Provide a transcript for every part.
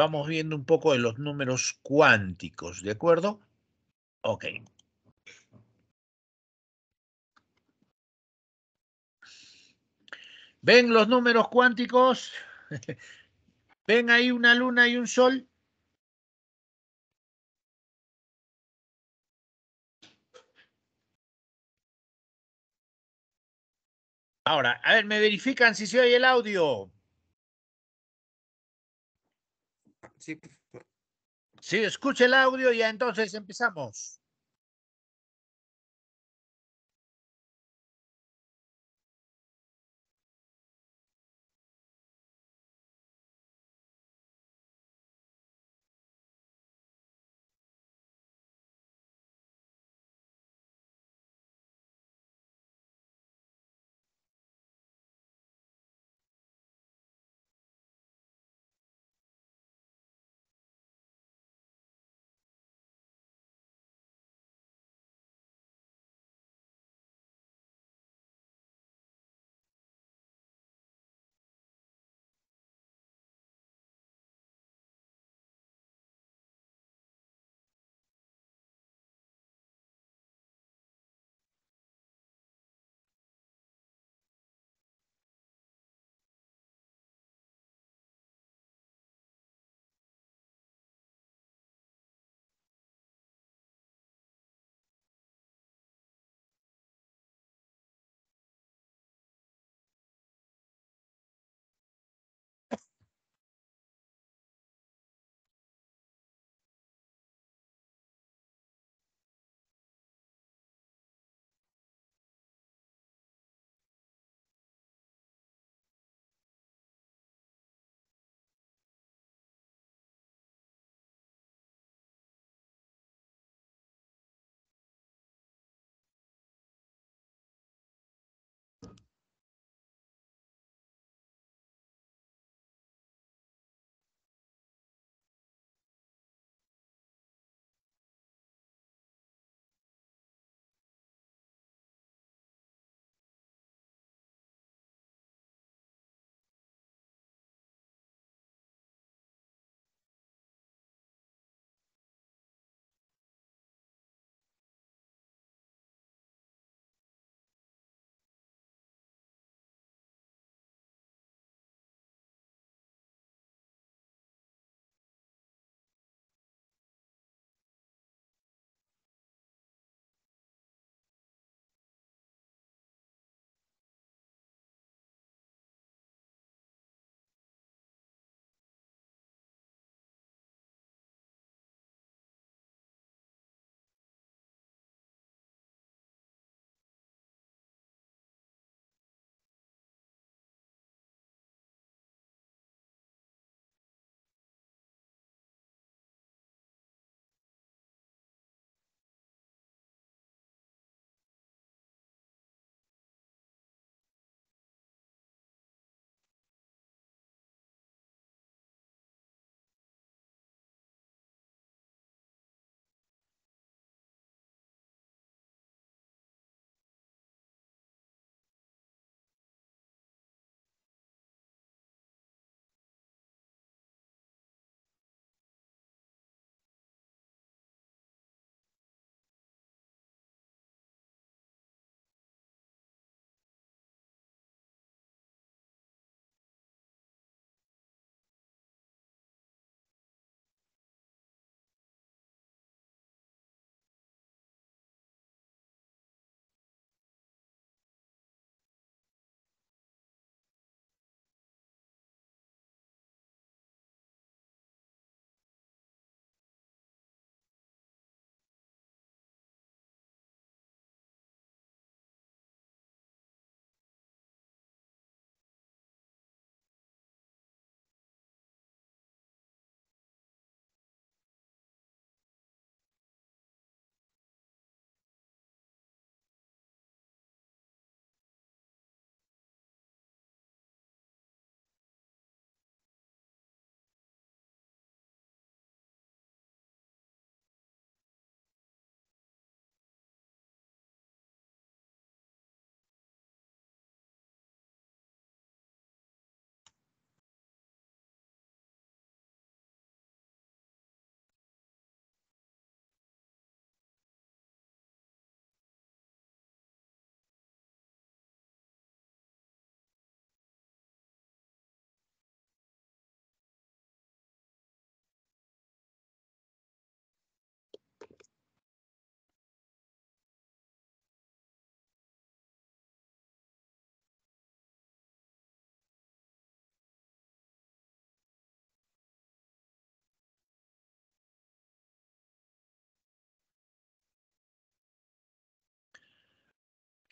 vamos viendo un poco de los números cuánticos, ¿de acuerdo? Ok. ¿Ven los números cuánticos? ¿Ven ahí una luna y un sol? Ahora, a ver, me verifican si se oye el audio. Sí, sí escuche el audio y entonces empezamos.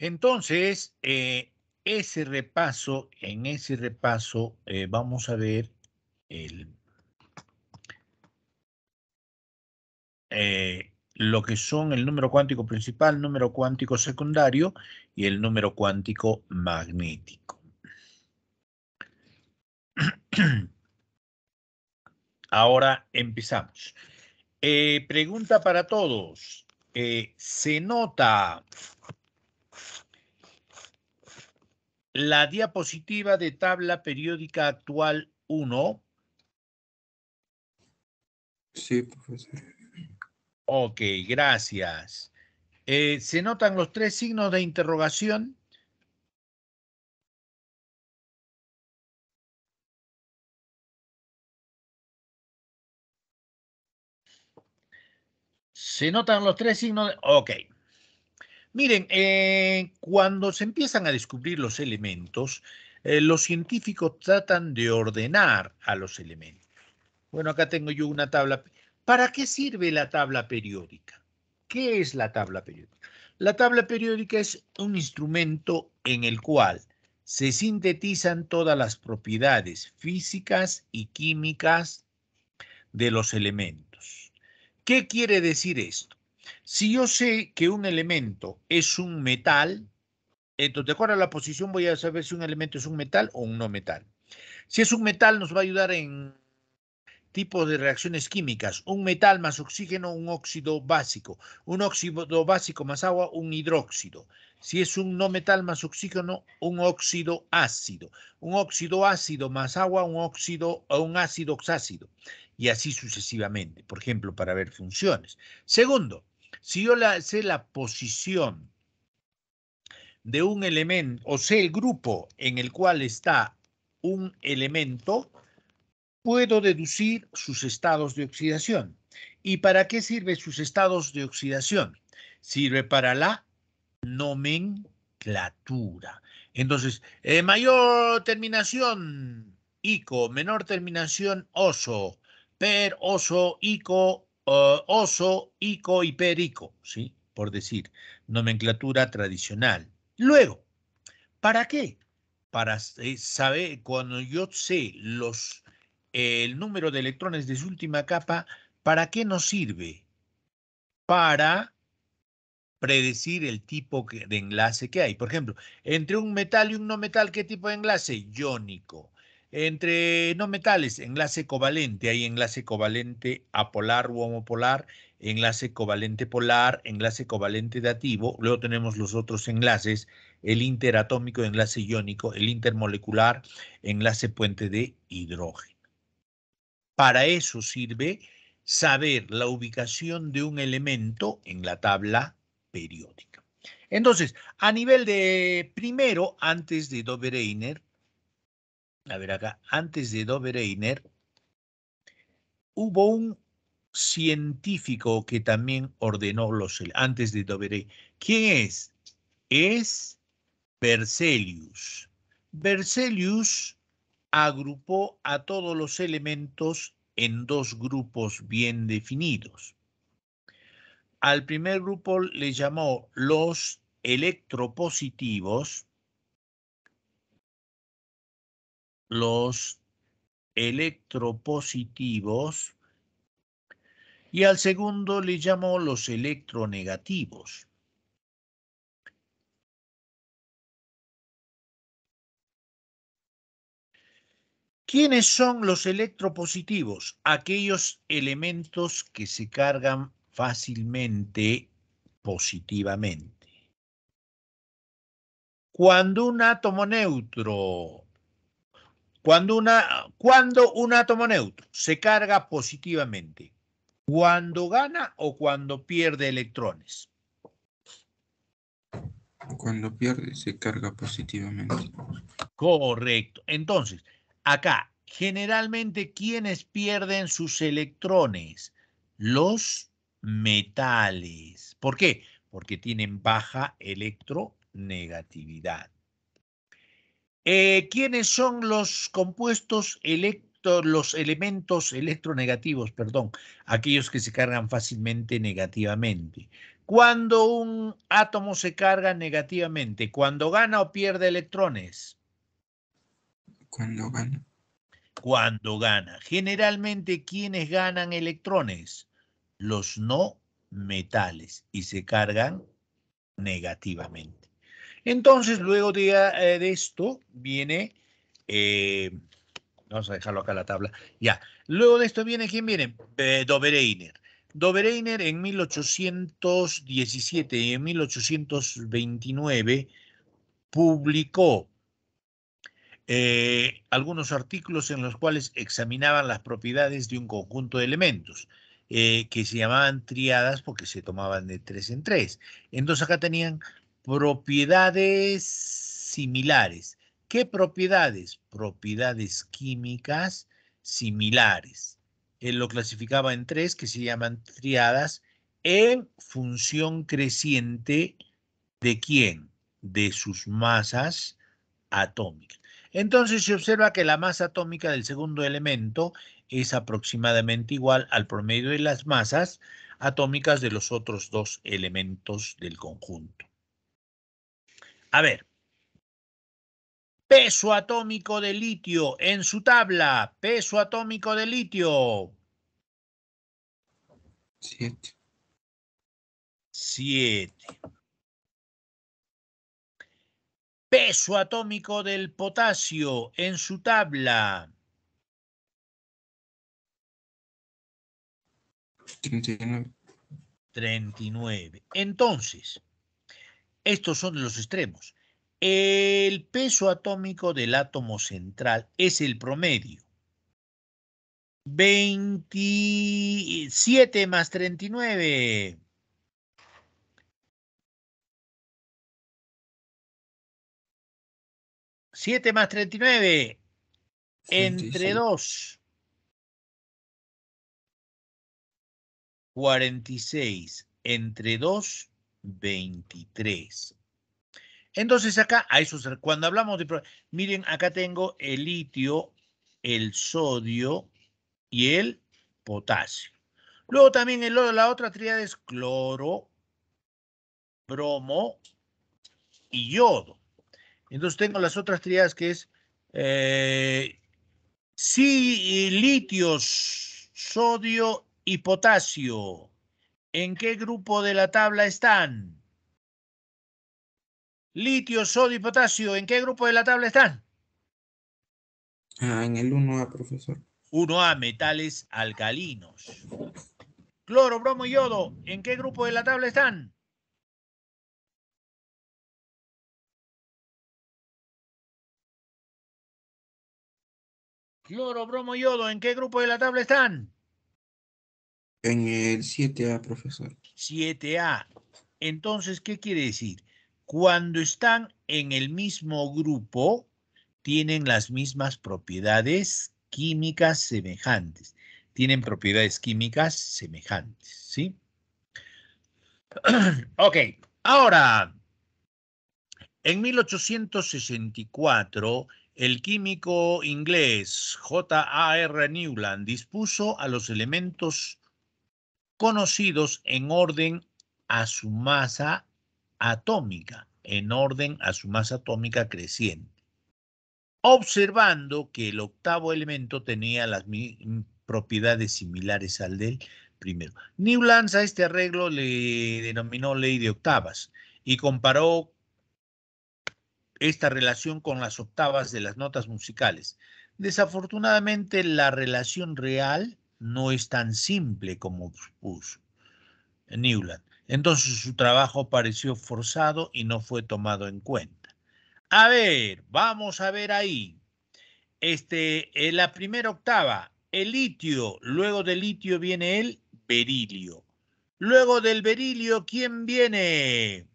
Entonces, eh, ese repaso, en ese repaso eh, vamos a ver eh, lo que son el número cuántico principal, número cuántico secundario y el número cuántico magnético. Ahora empezamos. pregunta para todos. ¿Se nota la diapositiva de tabla periódica actual 1. Sí, profesor. Ok, gracias. Eh, ¿Se notan los tres signos de interrogación? ¿Se notan los tres signos? De... Ok. Miren, eh, cuando se empiezan a descubrir los elementos, eh, los científicos tratan de ordenar a los elementos. Bueno, acá tengo yo una tabla. ¿Para qué sirve la tabla periódica? ¿Qué es la tabla periódica? La tabla periódica es un instrumento en el cual se sintetizan todas las propiedades físicas y químicas de los elementos. ¿Qué quiere decir esto? Si yo sé que un elemento es un metal, entonces de acuerdo a la posición voy a saber si un elemento es un metal o un no metal. Si es un metal nos va a ayudar en tipos de reacciones químicas. Un metal más oxígeno, un óxido básico. Un óxido básico más agua, un hidróxido. Si es un no metal más oxígeno, un óxido ácido. Un óxido ácido más agua, un óxido o un ácido oxácido. Y así sucesivamente, por ejemplo, para ver funciones. Segundo, si yo sé la posición de un elemento, o sé el grupo en el cual está un elemento, puedo deducir sus estados de oxidación. ¿Y para qué sirve sus estados de oxidación? Sirve para la nomenclatura. Entonces, eh, mayor terminación ICO, menor terminación OSO, per OSO ICO eh, oso, ico y ¿sí? por decir, nomenclatura tradicional. Luego, ¿para qué? Para eh, saber, cuando yo sé los, eh, el número de electrones de su última capa, ¿para qué nos sirve? Para predecir el tipo de enlace que hay. Por ejemplo, entre un metal y un no metal, ¿qué tipo de enlace? Iónico. Entre no metales, enlace covalente, hay enlace covalente apolar u homopolar, enlace covalente polar, enlace covalente dativo, luego tenemos los otros enlaces, el interatómico, enlace iónico, el intermolecular, enlace puente de hidrógeno. Para eso sirve saber la ubicación de un elemento en la tabla periódica. Entonces, a nivel de primero, antes de Dobereiner, a ver acá, antes de Dobereiner, hubo un científico que también ordenó los antes de Dobereiner. ¿Quién es? Es Berzelius. Berzelius agrupó a todos los elementos en dos grupos bien definidos. Al primer grupo le llamó los electropositivos, los electropositivos y al segundo le llamó los electronegativos. ¿Quiénes son los electropositivos? Aquellos elementos que se cargan fácilmente positivamente. Cuando un átomo neutro cuando, una, cuando un átomo neutro se carga positivamente, cuando gana o cuando pierde electrones. Cuando pierde se carga positivamente. Correcto. Entonces, acá, generalmente, ¿quiénes pierden sus electrones? Los metales. ¿Por qué? Porque tienen baja electronegatividad. Eh, ¿Quiénes son los compuestos los elementos electronegativos, perdón, aquellos que se cargan fácilmente negativamente? Cuando un átomo se carga negativamente, cuando gana o pierde electrones. Cuando gana. Cuando gana. Generalmente, ¿quiénes ganan electrones? Los no metales y se cargan negativamente. Entonces, luego de, eh, esto viene, eh, vamos a dejarlo acá la tabla, ya. Luego de esto viene, ¿quién viene? Eh, Dobereiner. en 1817 y en 1829 publicó eh, algunos artículos en los cuales examinaban las propiedades de un conjunto de elementos que se llamaban triadas porque se tomaban de tres en tres. Entonces acá tenían propiedades similares. ¿Qué propiedades? Propiedades químicas similares. Él lo clasificaba en tres que se llaman triadas en función creciente de quién? De sus masas atómicas. Entonces se observa que la masa atómica del segundo elemento es aproximadamente igual al promedio de las masas atómicas de los otros dos elementos del conjunto. A ver. Peso atómico de litio en su tabla. Peso atómico de litio. Siete. Siete. Peso atómico del potasio en su tabla. Treinta y nueve. Entonces, estos son los extremos. El peso atómico del átomo central es el promedio. 27 más 39. 7 más 39 entre 2. 46 entre 2 23. Entonces acá, cuando hablamos de... Miren, acá tengo el litio, el sodio y el potasio. Luego también la otra tríada es cloro, bromo y yodo. Entonces tengo las otras tríadas que es eh, sí, litios, sodio y potasio. ¿En qué grupo de la tabla están? Litio, sodio y potasio, ¿en qué grupo de la tabla están? Ah, en el 1A, profesor. 1A, metales alcalinos. Cloro, bromo y yodo, ¿en qué grupo de la tabla están? Cloro, bromo y yodo, ¿en qué grupo de la tabla están? En el 7A, profesor. 7A. Entonces, ¿qué quiere decir? Cuando están en el mismo grupo, tienen las mismas propiedades químicas semejantes. Tienen propiedades químicas semejantes, ¿sí? ok, ahora, en 1864, el químico inglés J.A.R. Newland dispuso a los elementos conocidos en orden a su masa atómica, en orden a su masa atómica creciente, observando que el octavo elemento tenía las propiedades similares al del primero. Newlands a este arreglo le denominó ley de octavas y comparó esta relación con las octavas de las notas musicales. Desafortunadamente, la relación real no es tan simple como puso Newland. Entonces su trabajo pareció forzado y no fue tomado en cuenta. A ver, vamos a ver ahí. Este, eh, la primera octava, el litio, luego del litio viene el berilio. Luego del berilio, ¿quién viene?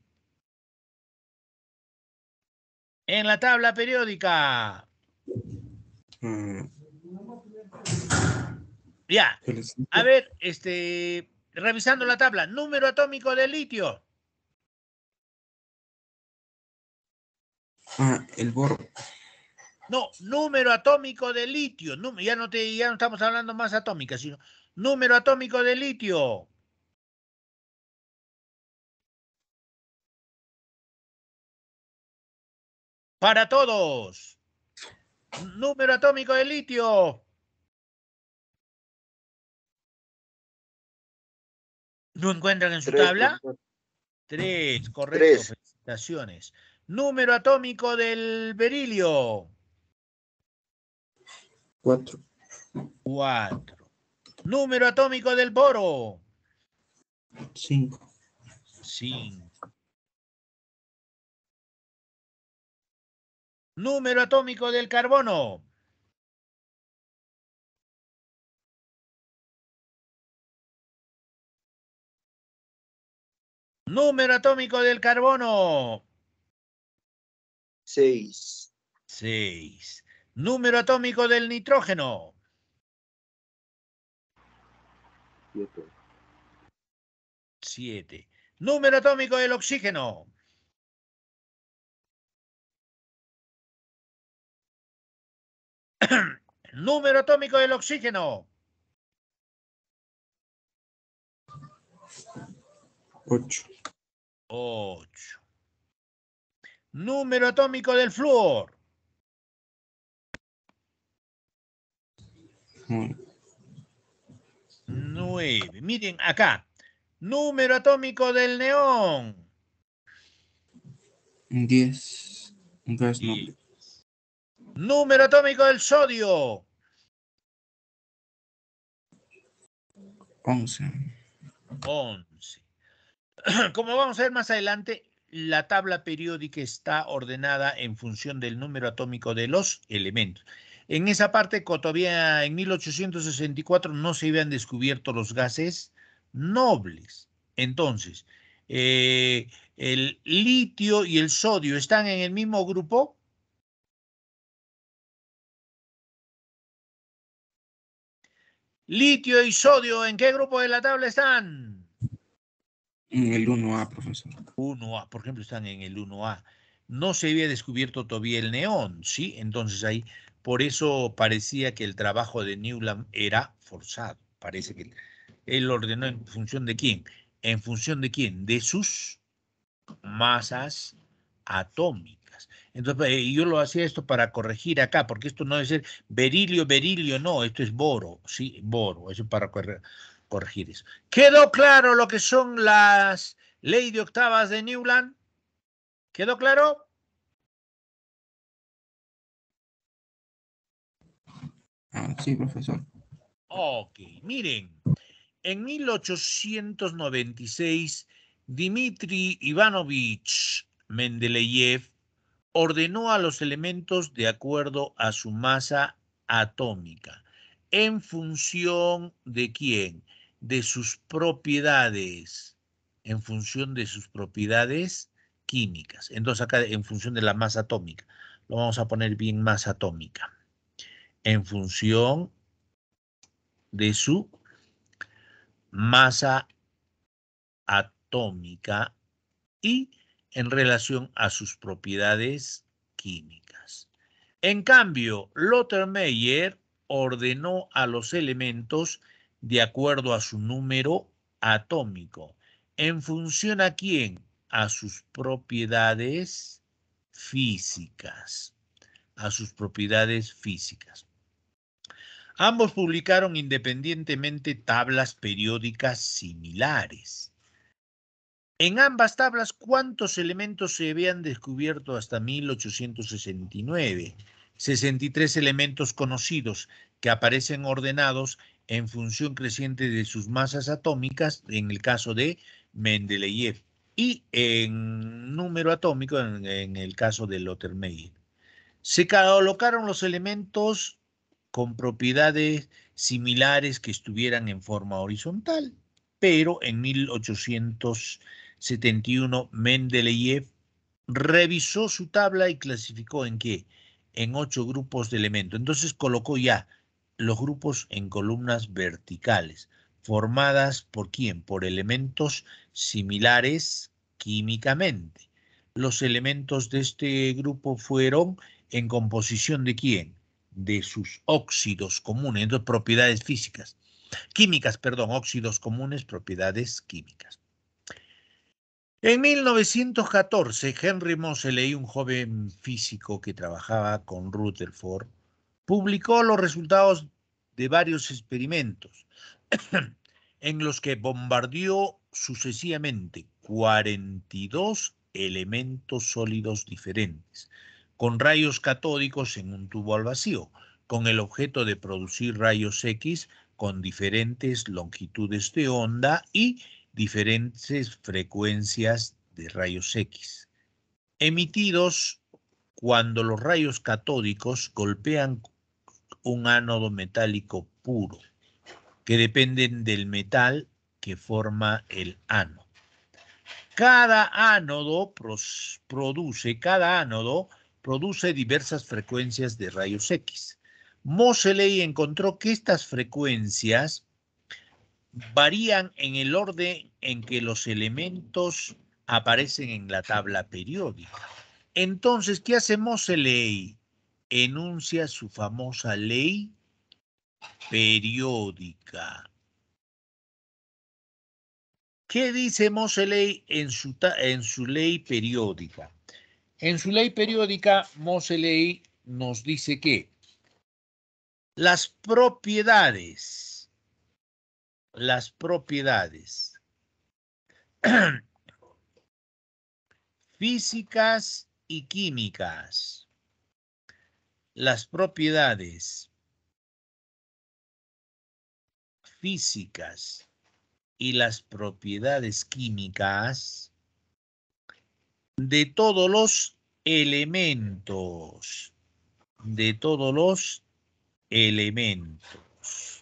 En la tabla periódica. Mm. Ya. A ver, este, revisando la tabla, número atómico de litio. Ah, el borro. No, número atómico de litio. ya, no te, ya no estamos hablando más atómica, sino número atómico de litio. Para todos. Número atómico de litio. No encuentran en su tabla. Tres, correcto. Felicitaciones. Número atómico del berilio. Cuatro. Cuatro. Número atómico del boro. Cinco. Cinco. Número atómico del carbono. Número atómico del carbono. 6. 6. Número atómico del nitrógeno. 7. 7. Número atómico del oxígeno. número atómico del oxígeno. 8. 8. Número atómico del flúor. Mm. 9. Miren acá. Número atómico del neón. 10. Gas Número atómico del sodio. 11. 11. como vamos a ver más adelante, la tabla periódica está ordenada en función del número atómico de los elementos. En esa parte, todavía en 1864 no se habían descubierto los gases nobles. Entonces, eh, el litio y el sodio están en el mismo grupo. Litio y sodio, ¿en qué grupo de la tabla están? En el 1A, profesor. 1A, por ejemplo, están en el 1A. No se había descubierto todavía el neón, ¿sí? Entonces ahí, por eso parecía que el trabajo de Newland era forzado. Parece que él ordenó en función de quién. En función de quién? De sus masas atómicas. Entonces, pues, yo lo hacía esto para corregir acá, porque esto no debe ser berilio, berilio, no, esto es boro, sí, boro, eso para corregir corregir eso. ¿Quedó claro lo que son las ley de octavas de Newland? ¿Quedó claro? Ah, sí, profesor. Ok, miren, en 1896, Dmitri Ivanovich Mendeleev ordenó a los elementos de acuerdo a su masa atómica. ¿En función de quién? de sus propiedades, en función de sus propiedades químicas. Entonces acá en función de la masa atómica, lo vamos a poner bien masa atómica, en función de su masa atómica y en relación a sus propiedades químicas. En cambio, Meyer ordenó a los elementos de acuerdo a su número atómico. ¿En función a quién? A sus propiedades físicas. A sus propiedades físicas. Ambos publicaron independientemente tablas periódicas similares. En ambas tablas, ¿cuántos elementos se habían descubierto hasta 1869? 63 elementos conocidos que aparecen ordenados en función creciente de sus masas atómicas, en el caso de Mendeleev, y en número atómico, en, el caso de Meyer Se colocaron los elementos con propiedades similares que estuvieran en forma horizontal, pero en 1871 Mendeleev revisó su tabla y clasificó en qué? En ocho grupos de elementos. Entonces colocó ya los grupos en columnas verticales, formadas por quién? Por elementos similares químicamente. Los elementos de este grupo fueron en composición de quién? De sus óxidos comunes, dos propiedades físicas. Químicas, perdón, óxidos comunes, propiedades químicas. En 1914, Henry Moseley, un joven físico que trabajaba con Rutherford, publicó los resultados de varios experimentos en los que bombardeó sucesivamente 42 elementos sólidos diferentes con rayos catódicos en un tubo al vacío, con el objeto de producir rayos X con diferentes longitudes de onda y diferentes frecuencias de rayos X, emitidos cuando los rayos catódicos golpean un ánodo metálico puro, que dependen del metal que forma el ánodo. Cada ánodo produce, cada ánodo produce diversas frecuencias de rayos X. Moseley encontró que estas frecuencias varían en el orden en que los elementos aparecen en la tabla periódica. Entonces, ¿qué hace Moseley? enuncia su famosa ley periódica. ¿Qué dice Moseley en su, en su ley periódica? En su ley periódica, Moseley nos dice que las propiedades, las propiedades físicas y químicas las propiedades físicas y las propiedades químicas de todos los elementos, de todos los elementos.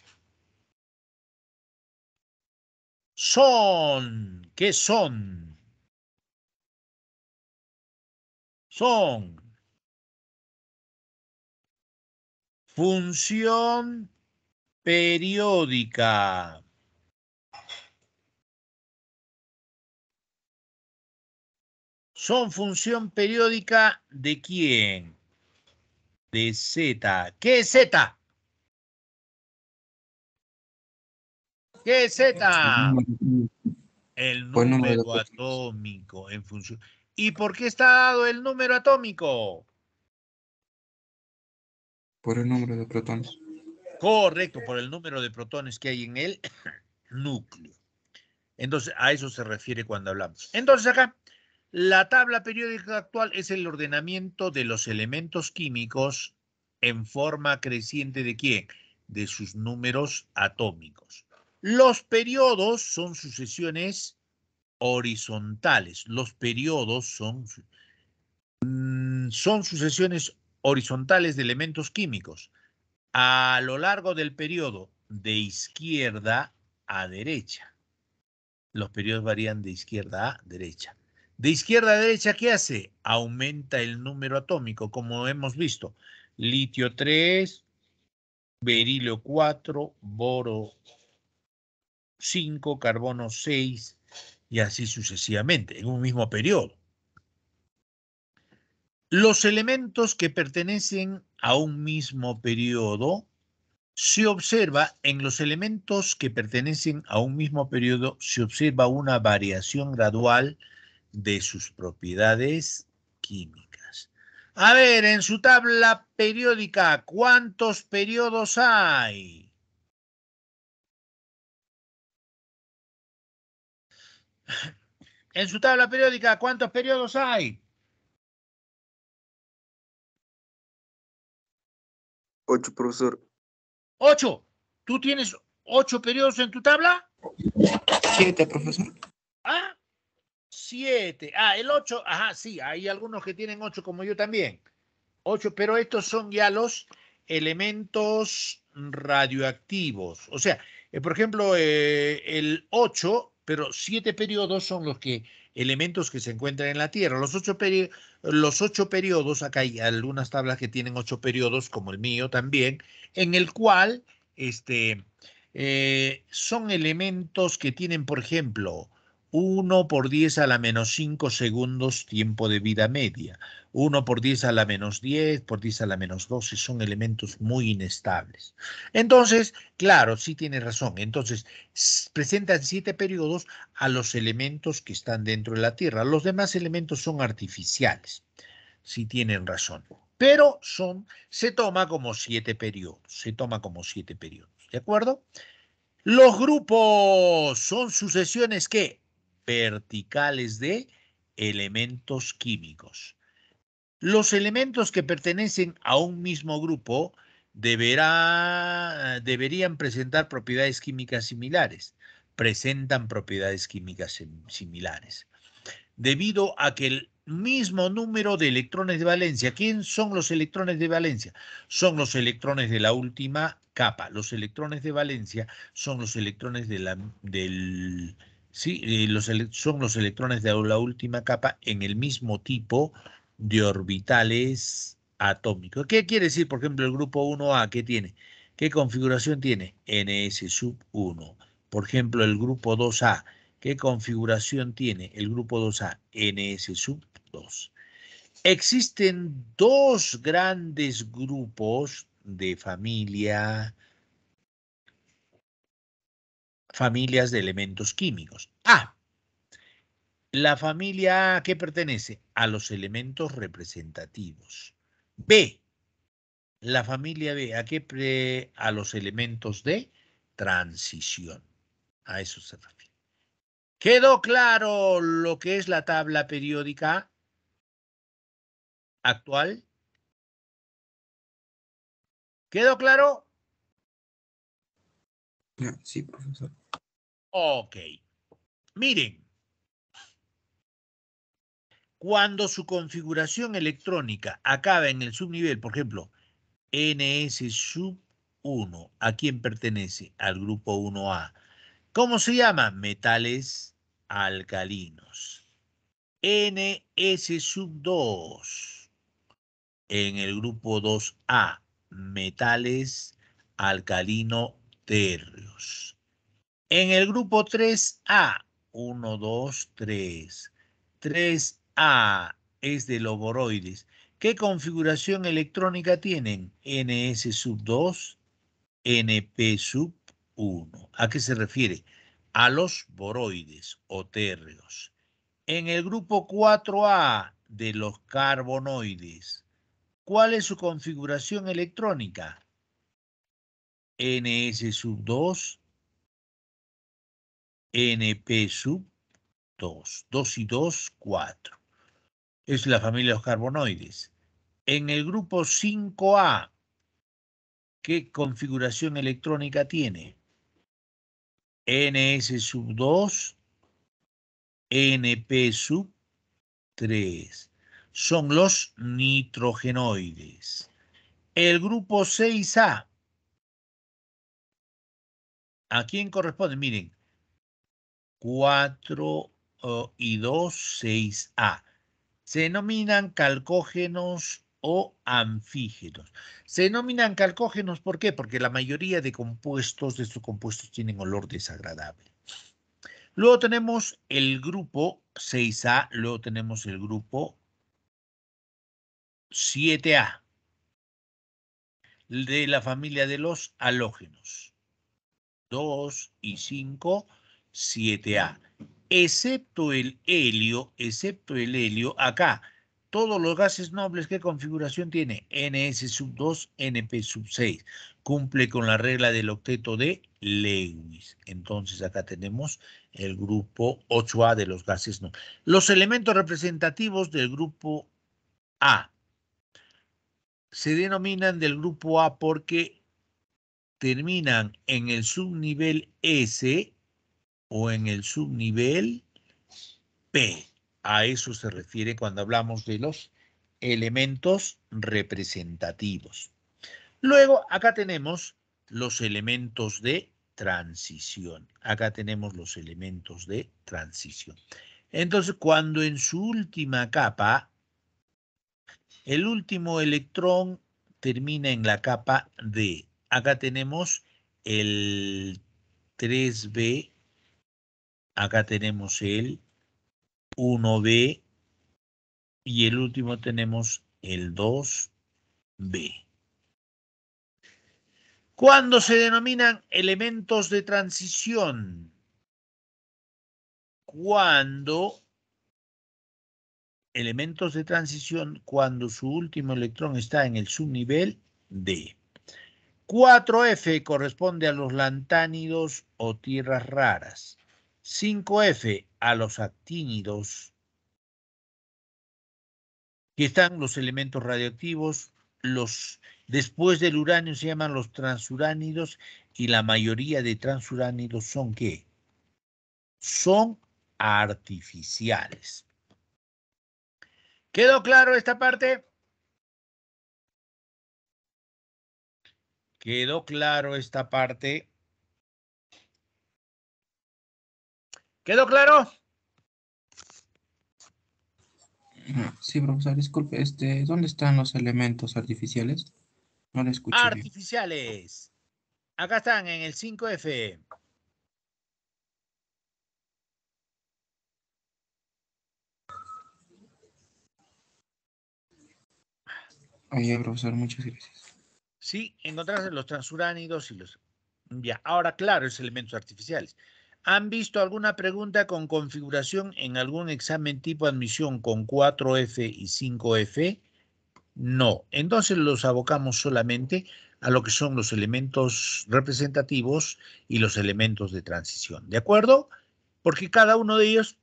Son, ¿qué son? Son Función periódica. Son función periódica de quién? De Z. ¿Qué es Z? ¿Qué es Z? El número atómico en función. ¿Y por qué está dado el número atómico? Por el número de protones. Correcto, por el número de protones que hay en el núcleo. Entonces, a eso se refiere cuando hablamos. Entonces, acá, la tabla periódica actual es el ordenamiento de los elementos químicos en forma creciente de quién? De sus números atómicos. Los periodos son sucesiones horizontales. Los periodos son, mm, son sucesiones horizontales de elementos químicos a lo largo del periodo de izquierda a derecha. Los periodos varían de izquierda a derecha. De izquierda a derecha, ¿qué hace? Aumenta el número atómico, como hemos visto. Litio 3, berilio 4, boro 5, carbono 6 y así sucesivamente, en un mismo periodo. Los elementos que pertenecen a un mismo periodo se observa en los elementos que pertenecen a un mismo periodo, se observa una variación gradual de sus propiedades químicas. A ver, en su tabla periódica, ¿cuántos periodos hay? En su tabla periódica, ¿cuántos periodos hay? Ocho, profesor. Ocho. ¿Tú tienes ocho periodos en tu tabla? Siete, profesor. Ah, siete. Ah, el ocho. Ajá, sí, hay algunos que tienen ocho como yo también. Ocho, pero estos son ya los elementos radioactivos. O sea, eh, por ejemplo, eh, el ocho, pero siete periodos son los que elementos que se encuentran en la Tierra. Los ocho, los ocho periodos, acá hay algunas tablas que tienen ocho periodos, como el mío también, en el cual este, eh, son elementos que tienen, por ejemplo, 1 por 10 a la menos 5 segundos tiempo de vida media. 1 por 10 a la menos 10, por 10 a la menos 12, son elementos muy inestables. Entonces, claro, sí tiene razón. Entonces, presentan siete periodos a los elementos que están dentro de la Tierra. Los demás elementos son artificiales. Sí tienen razón. Pero son, se toma como siete periodos. Se toma como siete periodos. ¿De acuerdo? Los grupos son sucesiones que verticales de elementos químicos. Los elementos que pertenecen a un mismo grupo deberían presentar propiedades químicas similares. Presentan propiedades químicas similares. Debido a que el mismo número de electrones de valencia. ¿Quién son los electrones de valencia? Son los electrones de la última capa. Los electrones de valencia son los electrones de la, del Sí, son los electrones de la última capa en el mismo tipo de orbitales atómicos. ¿Qué quiere decir, por ejemplo, el grupo 1A? ¿Qué tiene? ¿Qué configuración tiene? NS sub 1. Por ejemplo, el grupo 2A. ¿Qué configuración tiene el grupo 2A? NS sub 2. Existen dos grandes grupos de familia, familias de elementos químicos. A. Ah, la familia A qué pertenece a los elementos representativos. B. La familia B a qué a los elementos de transición. A eso se refiere. ¿Quedó claro lo que es la tabla periódica actual? ¿Quedó claro? Sí, profesor. Ok. Miren, cuando su configuración electrónica acaba en el subnivel, por ejemplo, NS sub 1, ¿a quién pertenece? Al grupo 1A. ¿Cómo se llama? Metales alcalinos. NS sub 2, en el grupo 2A, metales alcalino en el grupo 3A, 1, 2, 3. 3A es de los boroides. ¿Qué configuración electrónica tienen? NS sub 2, NP sub 1. ¿A qué se refiere? A los boroides o térreos. En el grupo 4A de los carbonoides, ¿cuál es su configuración electrónica? NS sub 2, NP sub 2. 2 y 2, 4. Es la familia de los carbonoides. En el grupo 5A, ¿qué configuración electrónica tiene? NS sub 2, NP sub 3. Son los nitrogenoides. El grupo 6A, ¿A quién corresponde? Miren, 4 y 2, 6A. Se denominan calcógenos o anfígenos. Se denominan calcógenos, ¿por qué? Porque la mayoría de compuestos, de estos compuestos, tienen olor desagradable. Luego tenemos el grupo 6A, luego tenemos el grupo 7A, de la familia de los halógenos. 2 y 5, 7A. Excepto el helio, excepto el helio, acá, todos los gases nobles, ¿qué configuración tiene? NS sub 2, NP sub 6. Cumple con la regla del octeto de Lewis. Entonces acá tenemos el grupo 8A de los gases nobles. Los elementos representativos del grupo A se denominan del grupo A porque terminan en el subnivel S o en el subnivel P. A eso se refiere cuando hablamos de los elementos representativos. Luego, acá tenemos los elementos de transición. Acá tenemos los elementos de transición. Entonces, cuando en su última capa, el último electrón termina en la capa D, Acá tenemos el 3B, acá tenemos el 1B y el último tenemos el 2B. ¿Cuándo se denominan elementos de transición? Cuando elementos de transición, cuando su último electrón está en el subnivel D. 4F corresponde a los lantánidos o tierras raras. 5F a los actínidos, que están los elementos radioactivos, los después del uranio se llaman los transuránidos y la mayoría de transuránidos son qué? Son artificiales. ¿Quedó claro esta parte? ¿Quedó claro esta parte? ¿Quedó claro? Sí, profesor, disculpe, este, ¿dónde están los elementos artificiales? No lo escuché. Artificiales. Acá están en el 5F. Oye, profesor, muchas gracias. Sí, encontrarse los transuránidos y los... Ya, ahora claro, es elementos artificiales. ¿Han visto alguna pregunta con configuración en algún examen tipo admisión con 4F y 5F? No. Entonces los abocamos solamente a lo que son los elementos representativos y los elementos de transición. ¿De acuerdo? Porque cada uno de ellos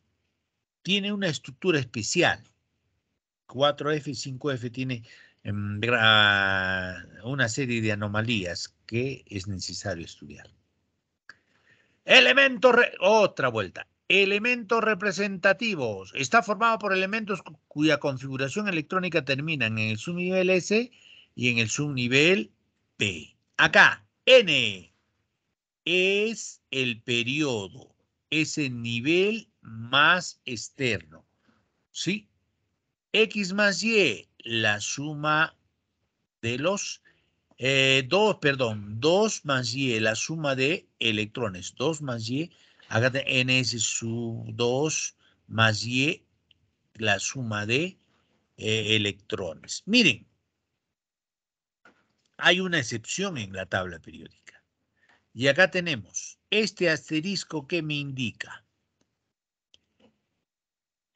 tiene una estructura especial. 4F y 5F tiene Em, una serie de anomalías que es necesario estudiar. Elementos, otra vuelta. Elementos representativos. Está formado por elementos cuya configuración electrónica termina en el subnivel S y en el subnivel P. Acá, N es el periodo, es el nivel más externo. ¿Sí? X más Y la suma de los eh, dos, perdón, 2 eh, más Y, la suma de electrones. Eh, 2 más Y, acá N sub 2 más Y, la suma de electrones. Miren, hay una excepción en la tabla periódica. Y acá tenemos este asterisco que me indica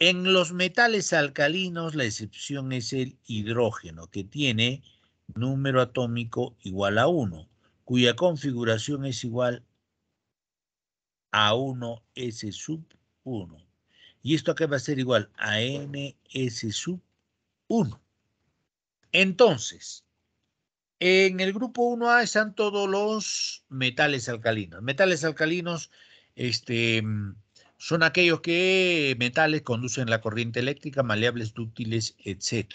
en los metales alcalinos la excepción es el hidrógeno, que tiene número atómico igual a 1, cuya configuración es igual a 1S sub 1. Y esto acá va a ser igual a NS sub 1. Entonces, en el grupo 1A están todos los metales alcalinos. Metales alcalinos, este, son aquellos que metales conducen la corriente eléctrica, maleables, dúctiles, etc.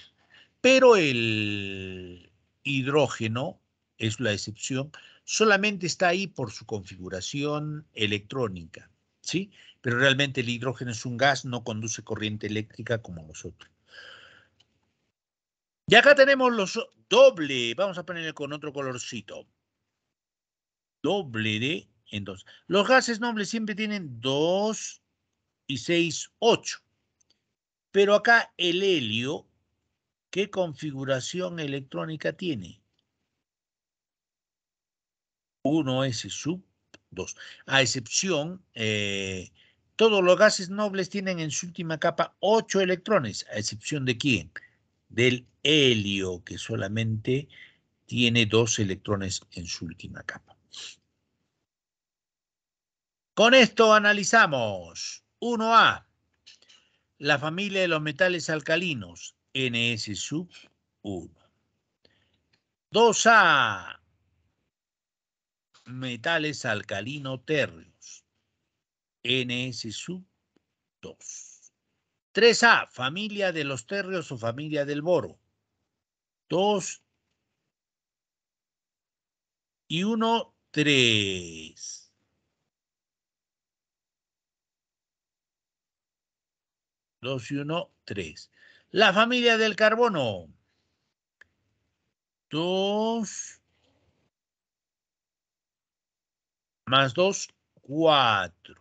Pero el hidrógeno es la excepción, solamente está ahí por su configuración electrónica, ¿sí? Pero realmente el hidrógeno es un gas, no conduce corriente eléctrica como los otros. Y acá tenemos los doble, vamos a ponerle con otro colorcito. Doble de entonces, los gases nobles siempre tienen dos y 6, 8. Pero acá el helio, ¿qué configuración electrónica tiene? 1S sub 2. A excepción, eh, todos los gases nobles tienen en su última capa 8 electrones, a excepción de quién? Del helio, que solamente tiene 2 electrones en su última capa. Con esto analizamos. 1A. La familia de los metales alcalinos, NS sub 1. 2A. Metales alcalino térreos, NS sub 2. 3A. Familia de los térreos o familia del boro. 2 y 1, 3. 2 y 1, 3. La familia del carbono. 2 más 2, 4.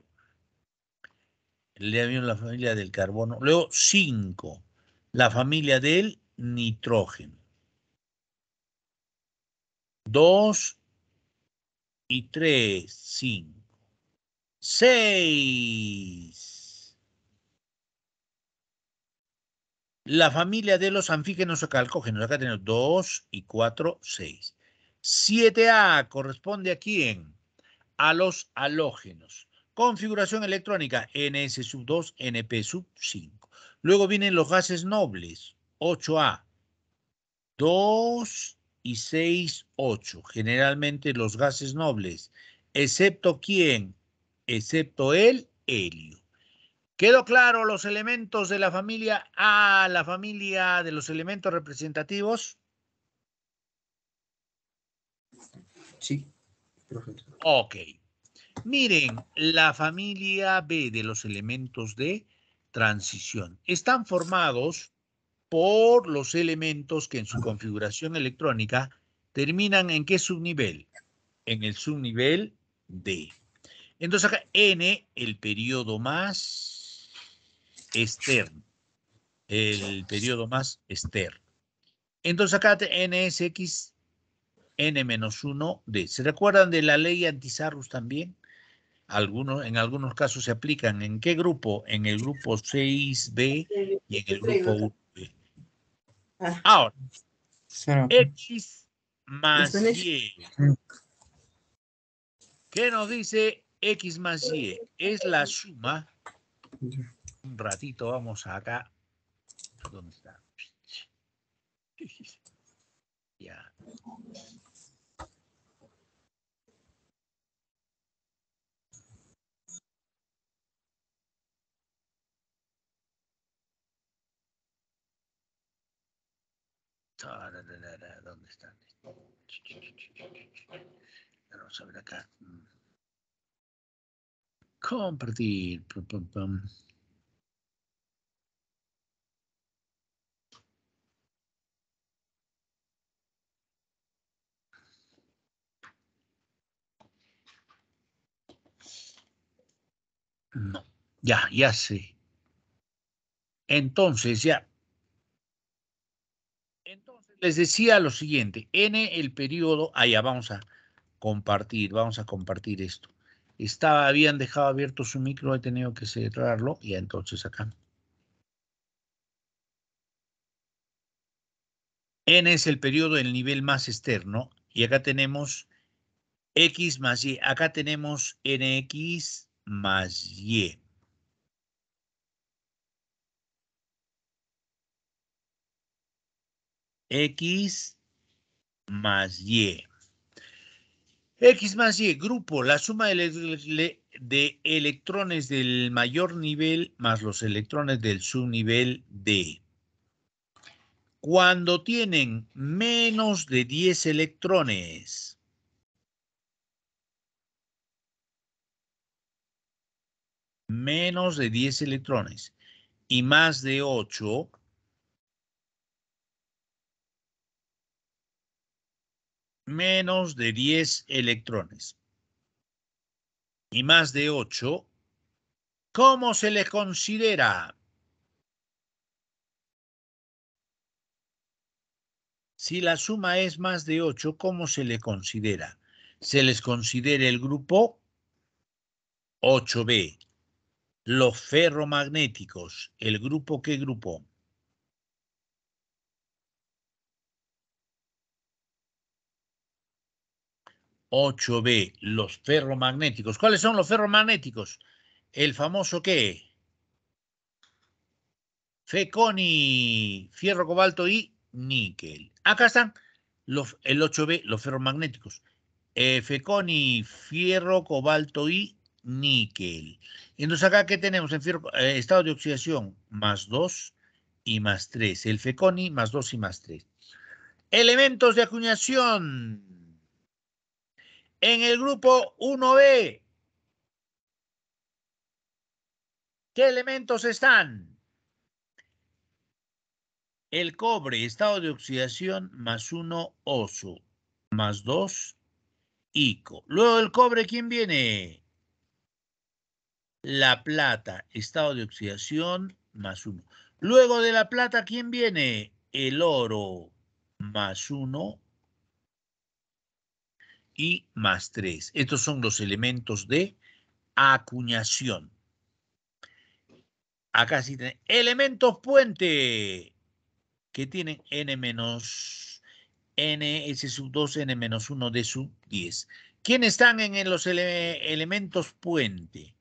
Le avión la familia del carbono. Luego 5. La familia del nitrógeno. 2 y 3, 5. 6. La familia de los anfígenos o calcógenos, acá tenemos 2 y 4, 6. 7A corresponde a quién? A los halógenos. Configuración electrónica, NS sub 2, NP sub 5. Luego vienen los gases nobles, 8A, 2 y 6, 8. Generalmente los gases nobles, excepto quién, excepto el helio. Quedó claro los elementos de la familia A, la familia de los elementos representativos. Sí, perfecto. Ok. Miren, la familia B de los elementos de transición están formados por los elementos que en su configuración electrónica terminan en qué subnivel? En el subnivel D. Entonces acá N, el periodo más externo, el periodo más externo. Entonces acá n es x, n-1d. menos ¿Se recuerdan de la ley antizarrus también? Algunos, en algunos casos se aplican. ¿En qué grupo? En el grupo 6b y en el grupo 1b. Ah. Ahora, x más y. Mm. ¿Qué nos dice x más y? Es la suma un ratito vamos acá. ¿Dónde está? Ya. ¿Dónde están? Vamos a ver acá. Mm. Compartir. Pum, pum, pum. No, ya, ya sé. Entonces, ya. Entonces, les decía lo siguiente, N el periodo, allá ah, vamos a compartir, vamos a compartir esto. Estaba, habían dejado abierto su micro, he tenido que cerrarlo y entonces acá. N es el periodo del nivel más externo y acá tenemos X más Y. Acá tenemos NX más Y. X más Y. X más Y, grupo, la suma de, electrones del mayor nivel más los electrones del subnivel D. Cuando tienen menos de 10 electrones, menos de 10 electrones y más de 8, menos de 10 electrones y más de 8, ¿cómo se le considera? Si la suma es más de 8, ¿cómo se le considera? Se les considera el grupo 8B. Los ferromagnéticos, ¿el grupo qué grupo? ...8B, los ferromagnéticos. ¿Cuáles son los ferromagnéticos? El famoso qué? Feconi, fierro, cobalto y níquel. Acá están los, el 8B, los ferromagnéticos. Eh, Feconi, fierro, cobalto y níquel. Entonces acá, ¿qué tenemos? En eh, estado de oxidación, más 2 y más 3. El FECONI, más 2 y más 3. Elementos de acuñación. En el grupo 1B, ¿qué elementos están? El cobre, estado de oxidación, más 1, oso, más 2, ico. Luego el cobre, ¿quién viene? La plata, estado de oxidación, más uno. Luego de la plata, ¿quién viene? El oro, más uno y más tres. Estos son los elementos de acuñación. Acá sí tienen elementos puente que tienen n menos n, s sub 2, n menos 1 de sub 10. ¿Quiénes están en los elementos puente?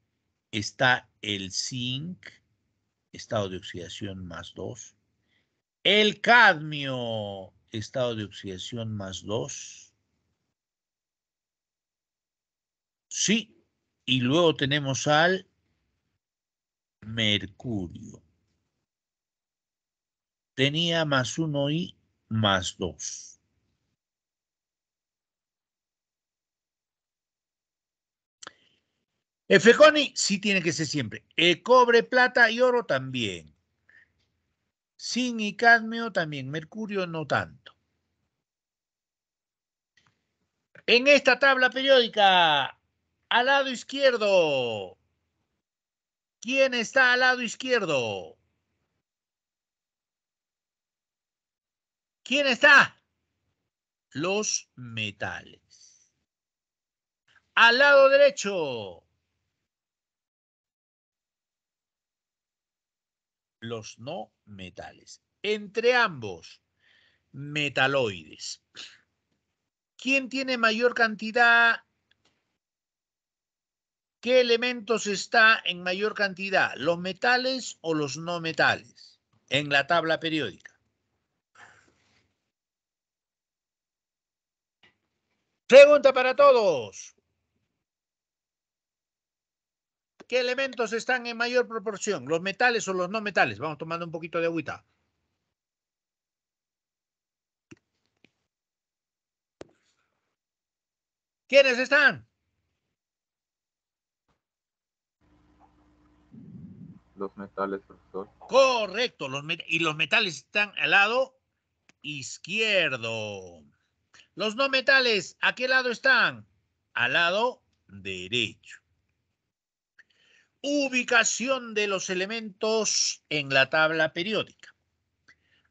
está el zinc, estado de oxidación más 2, el cadmio, estado de oxidación más 2. Sí, y luego tenemos al mercurio. Tenía más 1 y más 2. Efeconi eh, sí tiene que ser siempre. El eh, cobre, plata y oro también. sin y cadmio también. Mercurio no tanto. En esta tabla periódica, al lado izquierdo. ¿Quién está al lado izquierdo? ¿Quién está? Los metales. Al lado derecho, los no metales. Entre ambos, metaloides. ¿Quién tiene mayor cantidad? ¿Qué elementos está en mayor cantidad? ¿Los metales o los no metales? En la tabla periódica. Pregunta para todos. ¿Qué elementos están en mayor proporción? ¿Los metales o los no metales? Vamos tomando un poquito de agüita. ¿Quiénes están? Los metales, profesor. Correcto, los y los metales están al lado izquierdo. Los no metales, ¿a qué lado están? Al lado derecho ubicación de los elementos en la tabla periódica.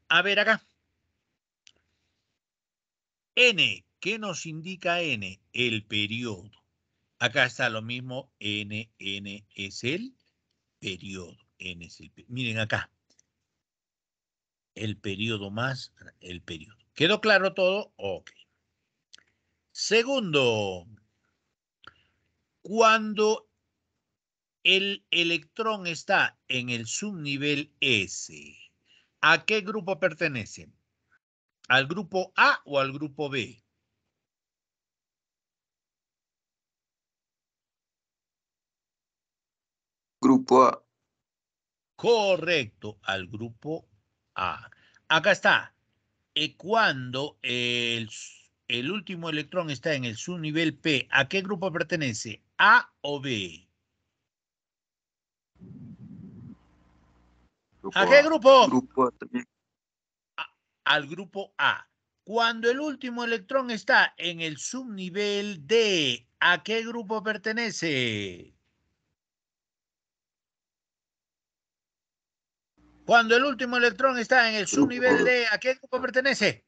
A ver acá. N, ¿qué nos indica N? El periodo. Acá está lo mismo, N, N es el periodo. N es el, miren acá. El periodo más el periodo. ¿Quedó claro todo? Ok. Segundo, cuando el electrón está en el subnivel S. ¿A qué grupo pertenece? ¿Al grupo A o al grupo B? Grupo A. Correcto, al grupo A. Acá está. Eh, cuando el, el último electrón está en el subnivel P, ¿a qué grupo pertenece? ¿A o B? ¿A qué grupo? al grupo A. Cuando el último electrón está en el subnivel D, ¿a qué grupo pertenece? Cuando el último electrón está en el subnivel D, ¿a qué grupo pertenece?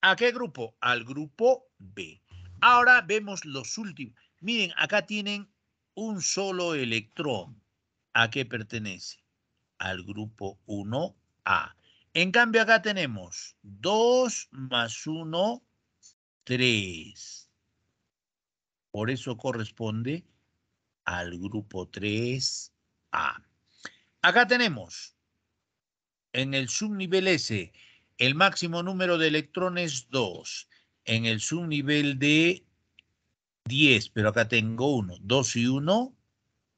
¿A qué grupo? Al grupo B. Ahora vemos los últimos. Miren, acá tienen un solo electrón. ¿A qué pertenece? Al grupo 1A. En cambio, acá tenemos 2 más 1, 3. Por eso corresponde al grupo 3A. Acá tenemos en el subnivel S el máximo número de electrones 2. En el subnivel D 10, pero acá tengo 1. 2 y 1,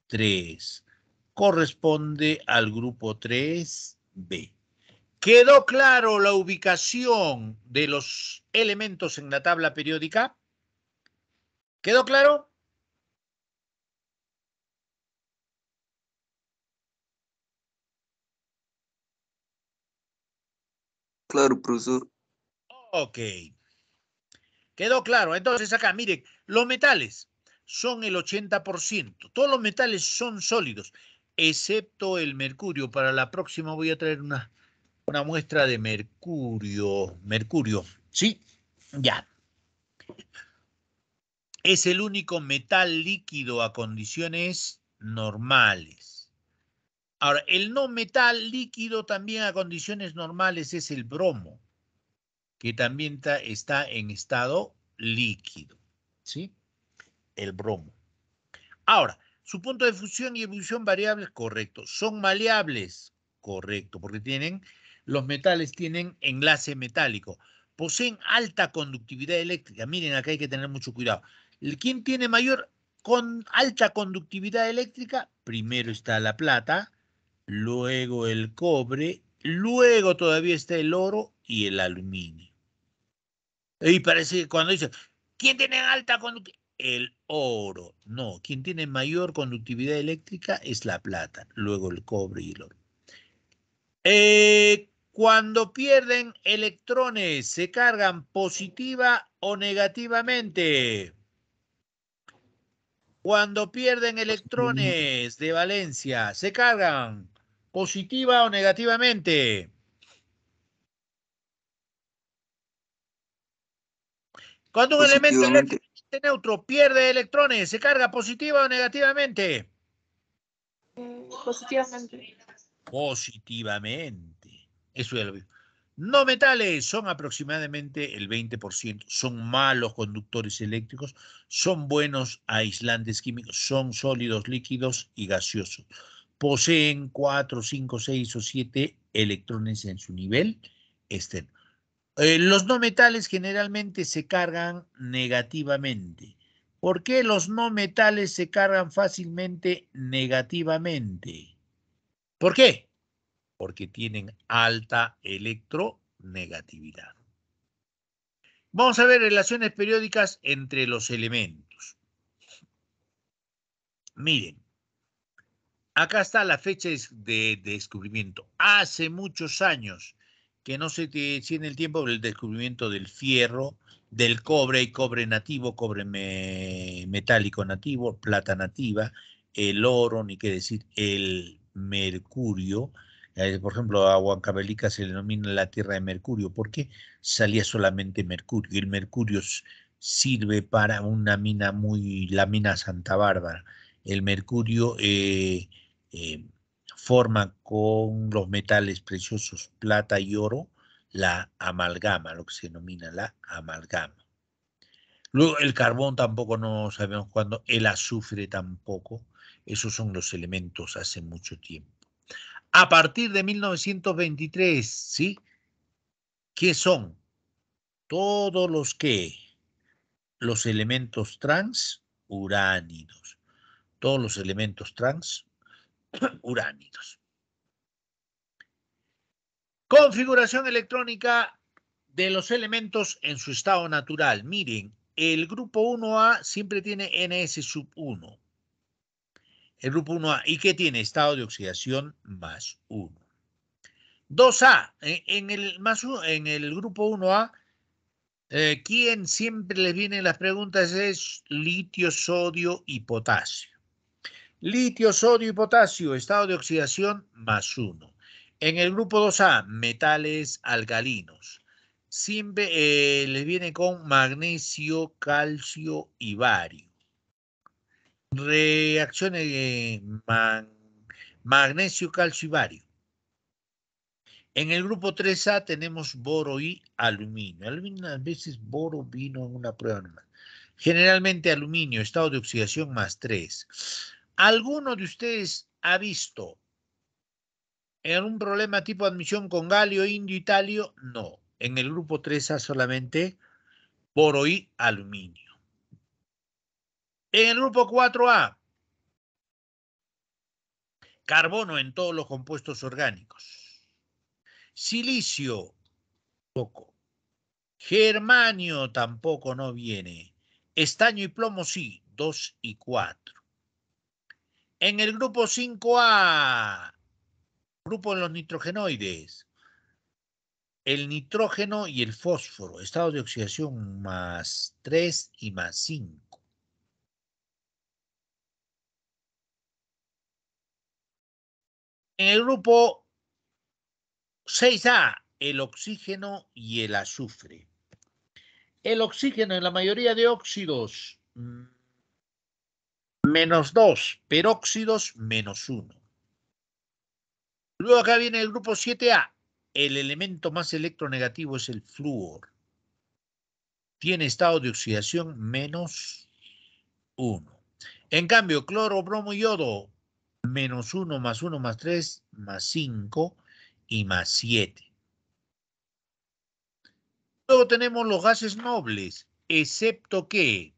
3. Corresponde al grupo 3B. ¿Quedó claro la ubicación de los elementos en la tabla periódica? ¿Quedó claro? Claro, profesor. Ok. Quedó claro. Entonces acá, mire, los metales son el 80%. Todos los metales son sólidos, excepto el mercurio. Para la próxima voy a traer una, muestra de mercurio. Mercurio, ¿sí? Ya. Es el único metal líquido a condiciones normales. Ahora, el no metal líquido también a condiciones normales es el bromo, que también está en estado líquido. ¿sí? El bromo. Ahora, su punto de fusión y ebullición variable, correcto. Son maleables, correcto, porque tienen, los metales tienen enlace metálico. Poseen alta conductividad eléctrica. Miren, acá hay que tener mucho cuidado. ¿Quién tiene mayor con alta conductividad eléctrica? Primero está la plata, luego el cobre, luego todavía está el oro y el aluminio. Y parece que cuando dice, ¿Quién tiene alta conductividad? El oro. No, quien tiene mayor conductividad eléctrica es la plata, luego el cobre y el oro. Eh, cuando pierden electrones, ¿se cargan positiva o negativamente? Cuando pierden electrones de valencia, ¿se cargan positiva o negativamente? Cuando un pues elemento neutro pierde electrones, ¿se carga positiva o negativamente? Mm, positivamente. Positivamente. Eso ya lo vi. No metales son aproximadamente el 20%, son malos conductores eléctricos, son buenos aislantes químicos, son sólidos, líquidos y gaseosos. Poseen 4, 5, 6 o 7 electrones en su nivel externo. Eh, los no metales generalmente se cargan negativamente. ¿Por qué los no metales se cargan fácilmente negativamente? ¿Por qué? Porque tienen alta electronegatividad. Vamos a ver relaciones periódicas entre los elementos. Miren, acá está la fecha de descubrimiento. Hace muchos años, que no sé si tiene el tiempo del el descubrimiento del fierro, del cobre, y cobre nativo, cobre metálico nativo, plata nativa, el oro, ni qué decir, el mercurio. Eh, por ejemplo, a Huancabelica se le denomina la tierra de mercurio porque salía solamente mercurio. Y el mercurio sirve para una mina muy, la mina Santa Bárbara. El mercurio eh, eh, forma con los metales preciosos plata y oro la amalgama, lo que se denomina la amalgama. Luego el carbón tampoco no sabemos cuándo, el azufre tampoco, esos son los elementos hace mucho tiempo. A partir de 1923, ¿sí? ¿Qué son? Todos los que, los elementos trans uránidos, todos los elementos trans Uránidos. Configuración electrónica de los elementos en su estado natural. Miren, el grupo 1A siempre tiene NS sub 1. El grupo 1A, ¿y qué tiene? Estado de oxidación más 1. 2A, eh, en el, más, en el grupo 1A, ¿quién eh, quien siempre les vienen las preguntas es litio, sodio y potasio. Litio, sodio y potasio, estado de oxidación más 1. En el grupo 2A, metales alcalinos. Sin, eh, les viene con magnesio, calcio y bario. Reacciones de eh, magnesio, calcio y bario. En el grupo 3A tenemos boro y aluminio. Aluminio, a veces boro vino en una prueba normal. Generalmente aluminio, estado de oxidación más 3. ¿Alguno de ustedes ha visto en un problema tipo admisión con Galio, Indio, talio? No. En el grupo 3A solamente boro y aluminio. En el grupo 4A, carbono en todos los compuestos orgánicos. Silicio, poco. Germanio tampoco no viene. Estaño y plomo sí, 2 y 4. En el grupo 5A, grupo de los nitrogenoides, el nitrógeno y el fósforo, estado de oxidación más 3 y más 5. En el grupo 6A, el oxígeno y el azufre. El oxígeno en la mayoría de óxidos menos 2, peróxidos menos 1. Luego acá viene el grupo 7A. El elemento más electronegativo es el flúor. Tiene estado de oxidación menos 1. En cambio, cloro, bromo y yodo, menos 1, más 1, más 3, más 5 y más 7. Luego tenemos los gases nobles, excepto que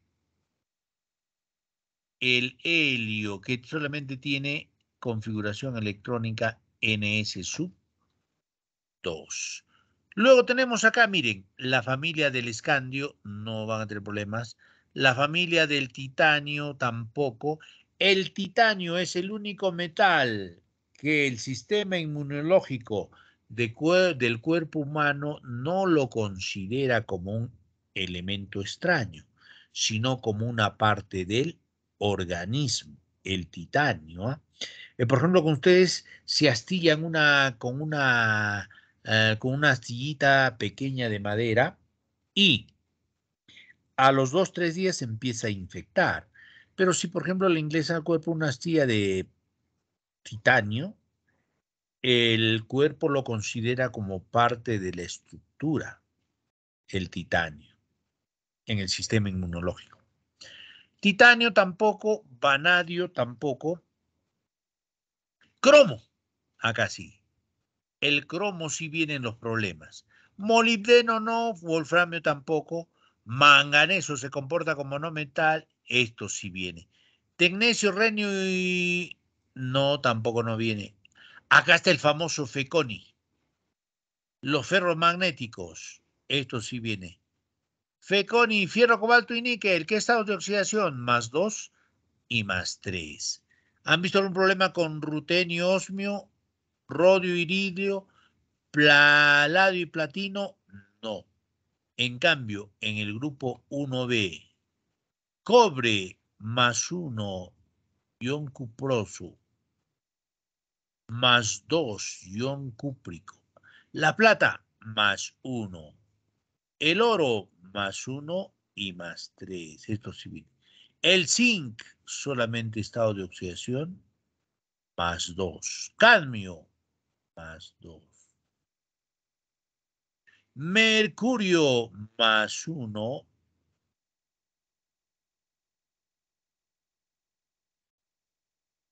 el helio, que solamente tiene configuración electrónica NS sub 2. Luego tenemos acá, miren, la familia del escandio no van a tener problemas. La familia del titanio tampoco. El titanio es el único metal que el sistema inmunológico del cuerpo humano no lo considera como un elemento extraño, sino como una parte del organismo, el titanio. ¿ah? Eh, por ejemplo, con ustedes se astillan una, con, una, eh, con astillita pequeña de madera y a los dos, tres días empieza a infectar. Pero si, por ejemplo, le ingresa al cuerpo una astilla de titanio, el cuerpo lo considera como parte de la estructura, el titanio, en el sistema inmunológico. Titanio tampoco, vanadio tampoco. Cromo, acá sí. El cromo sí vienen los problemas. Molibdeno no, wolframio tampoco. Manganeso se comporta como no metal, esto sí viene. Tecnesio, renio y... No, tampoco no viene. Acá está el famoso feconi. Los ferros magnéticos, esto sí viene. Feconi, fierro, cobalto y níquel, ¿qué estados de oxidación? Más 2 y más 3. ¿Han visto algún problema con rutenio, osmio, rodio, iridio, paladio y platino? No. En cambio, en el grupo 1B, cobre más 1, ion cuproso, más 2, ion cúprico. La plata, más 1. El oro más 1 y más 3, esto es civil. El zinc solamente estado de oxidación más 2. Cadmio más 2. Mercurio más 1.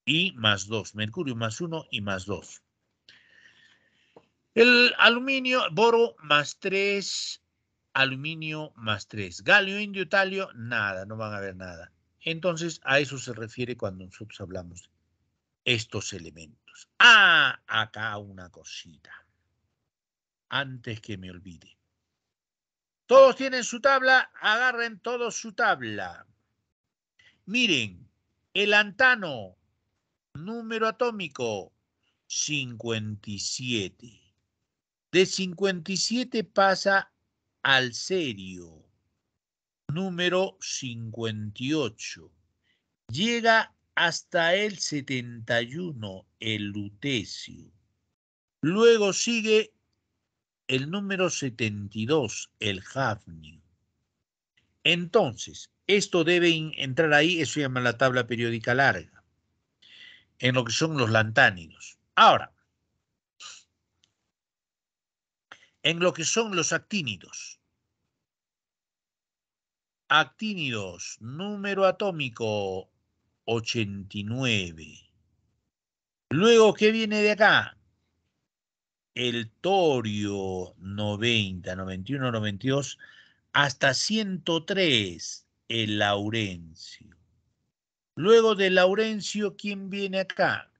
Y más 2, mercurio más 1 y más 2. El aluminio, boro más 3 aluminio más 3. Galio, indio, talio, nada, no van a ver nada. Entonces, a eso se refiere cuando nosotros hablamos de estos elementos. Ah, acá una cosita. Antes que me olvide. Todos tienen su tabla, agarren todos su tabla. Miren, el antano, número atómico 57. De 57 pasa al serio, número 58. Llega hasta el 71, el lutecio. Luego sigue el número 72, el jafnio. Entonces, esto debe entrar ahí, eso se llama la tabla periódica larga, en lo que son los lantánidos. Ahora, en lo que son los actínidos actínidos, número atómico 89. Luego, ¿qué viene de acá? El torio 90, 91, 92, hasta 103, el laurencio. Luego de laurencio, ¿quién viene acá?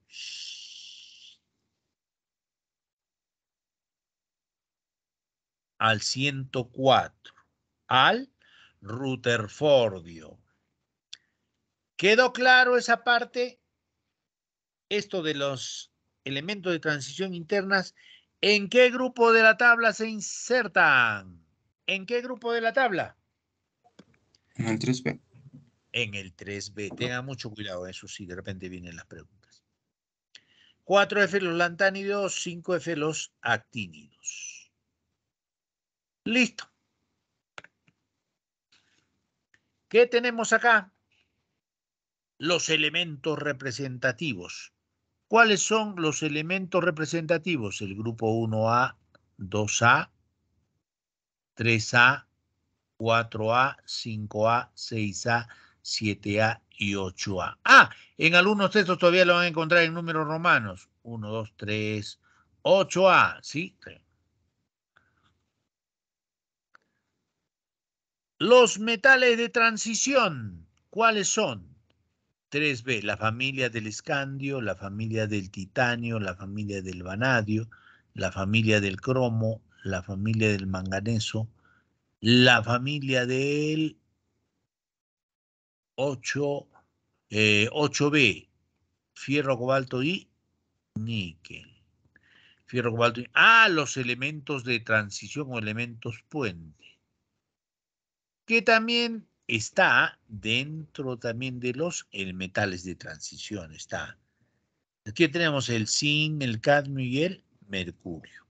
Al 104, al Rutherfordio. ¿Quedó claro esa parte? Esto de los elementos de transición internas, ¿en qué grupo de la tabla se insertan? ¿En qué grupo de la tabla? En el 3B. En el 3B. Tenga mucho cuidado, eso sí, de repente vienen las preguntas. 4F los lantánidos, 5F los actínidos. Listo. ¿Qué tenemos acá? Los elementos representativos. ¿Cuáles son los elementos representativos? El grupo 1A, 2A, 3A, 4A, 5A, 6A, 7A y 8A. Ah, en algunos textos todavía lo van a encontrar en números romanos. 1, 2, 3, 8A, ¿sí? Los metales de transición, ¿cuáles son? 3B, la familia del escandio, la familia del titanio, la familia del vanadio, la familia del cromo, la familia del manganeso, la familia del 8, eh, b fierro, cobalto y níquel. Fierro, cobalto Ah, los elementos de transición o elementos puente que también está dentro también de los metales de transición. Está. Aquí tenemos el zinc, el cadmio y el mercurio.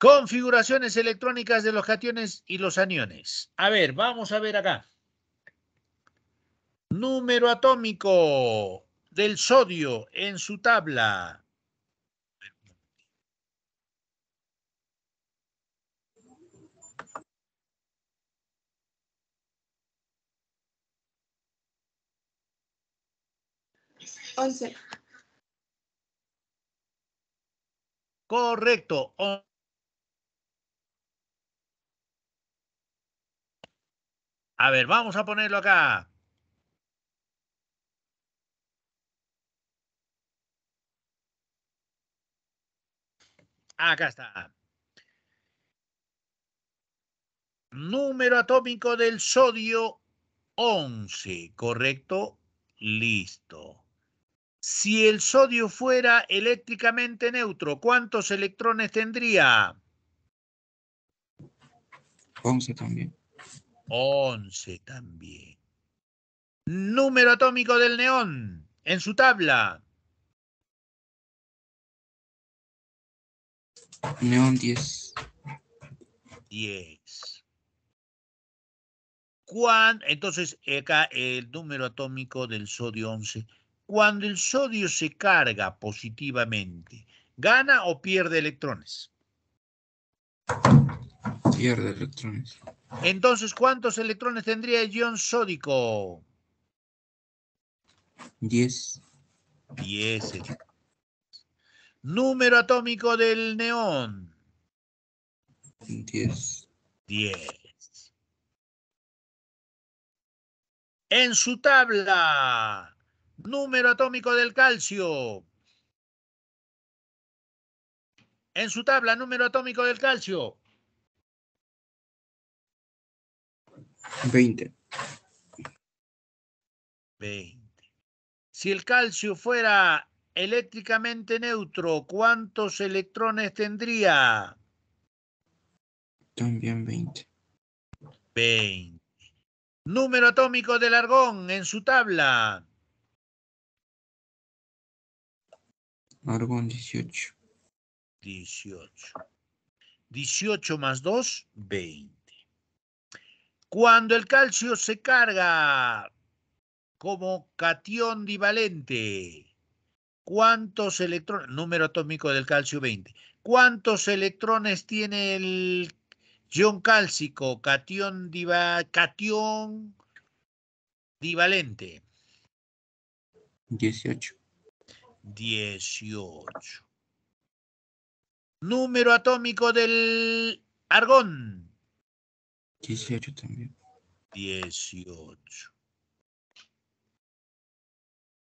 Configuraciones electrónicas de los cationes y los aniones. A ver, vamos a ver acá. Número atómico del sodio en su tabla. Correcto. a ver, vamos a ponerlo acá. Acá está. Número atómico del sodio 11, ¿correcto? Listo. Si el sodio fuera eléctricamente neutro, ¿cuántos electrones tendría? 11 también. 11 también. Número atómico del neón en su tabla. Neón 10. 10. Entonces, acá el número atómico del sodio 11 cuando el sodio se carga positivamente, ¿gana o pierde electrones? Pierde electrones. Entonces, ¿cuántos electrones tendría el ion sódico? Diez. 10. Número atómico del neón. 10. 10. En su tabla número atómico del calcio. En su tabla, número atómico del calcio. 20. 20. Si el calcio fuera eléctricamente neutro, ¿cuántos electrones tendría? También 20. 20. Número atómico del argón en su tabla. Argon 18. 18. 18 más 2, 20. Cuando el calcio se carga como catión divalente, ¿cuántos electrones? Número atómico del calcio 20. ¿Cuántos electrones tiene el ion cálcico, catión, diva, divalente? 18. 18. Número atómico del argón. Dieciocho también. 18.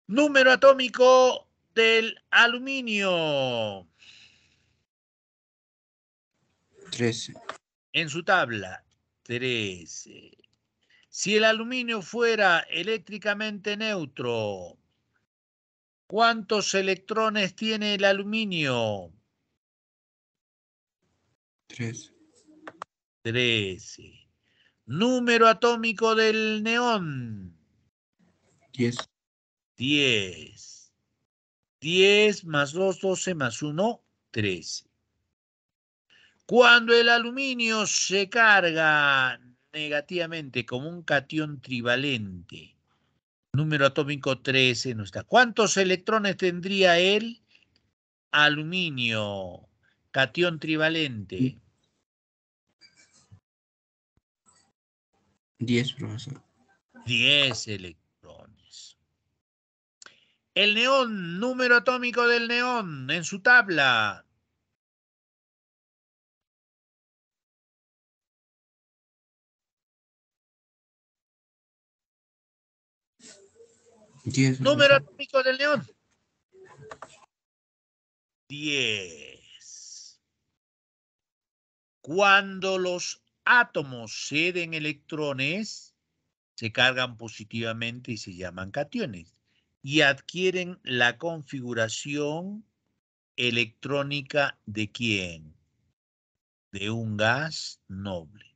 Número atómico del aluminio. 13. En su tabla, 13. Si el aluminio fuera eléctricamente neutro, ¿Cuántos electrones tiene el aluminio? 13. 13. Número atómico del neón: 10. 10. 10 más 2, 12 más 1, 13. Cuando el aluminio se carga negativamente como un catión trivalente, número atómico 13 no está. ¿Cuántos electrones tendría el aluminio, cation trivalente? 10, profesor. 10 electrones. El neón, número atómico del neón en su tabla, Número atómico del neón? 10. Cuando los átomos ceden electrones, se cargan positivamente y se llaman cationes y adquieren la configuración electrónica de quién? De un gas noble.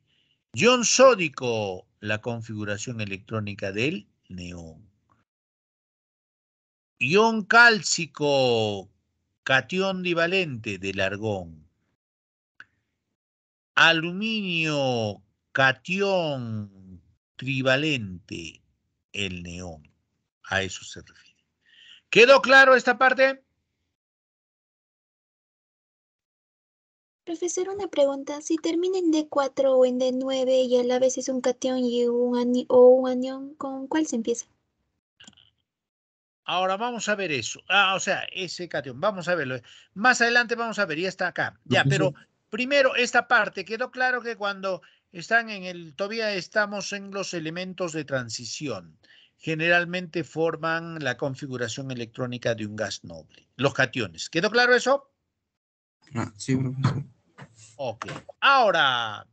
Ion sódico, la configuración electrónica del neón. Ion cálcico cation divalente del argón. Aluminio cation trivalente el neón. A eso se refiere. ¿Quedó claro esta parte? Profesor, una pregunta. Si termina en D4 o en D9 y a la vez es un cation y un o un anión, ¿con cuál se empieza? Ahora vamos a ver eso. Ah, o sea, ese cation, vamos a verlo. Más adelante vamos a ver, ya está acá. Ya, pero primero esta parte. Quedó claro que cuando están en el, todavía estamos en los elementos de transición. Generalmente forman la configuración electrónica de un gas noble, los cationes. ¿Quedó claro eso? Ah, sí, profesor. Ok. Ahora,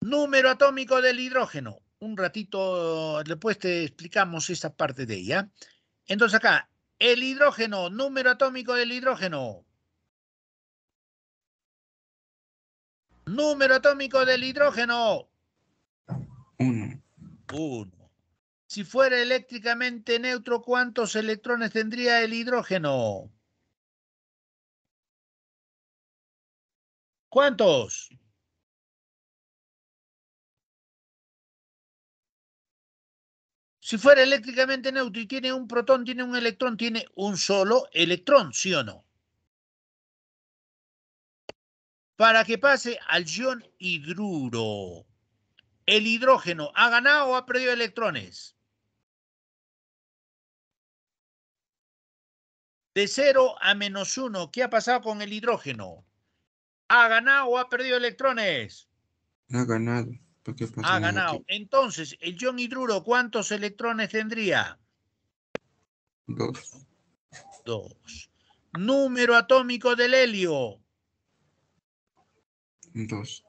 número atómico del hidrógeno, un ratito después pues, te explicamos esta parte de ella. Entonces acá, el hidrógeno, número atómico del hidrógeno. Número atómico del hidrógeno. Uno. Uno. Si fuera eléctricamente neutro, ¿cuántos electrones tendría el hidrógeno? ¿Cuántos? Si fuera eléctricamente neutro y tiene un protón, tiene un electrón, tiene un solo electrón, ¿sí o no? Para que pase al ion hidruro. ¿El hidrógeno ha ganado o ha perdido electrones? De 0 a menos 1, ¿qué ha pasado con el hidrógeno? ¿Ha ganado o ha perdido electrones? Ha ganado ha ganado. Entonces, el John Hidruro, ¿cuántos electrones tendría? Dos. Dos. Número atómico del helio. Dos.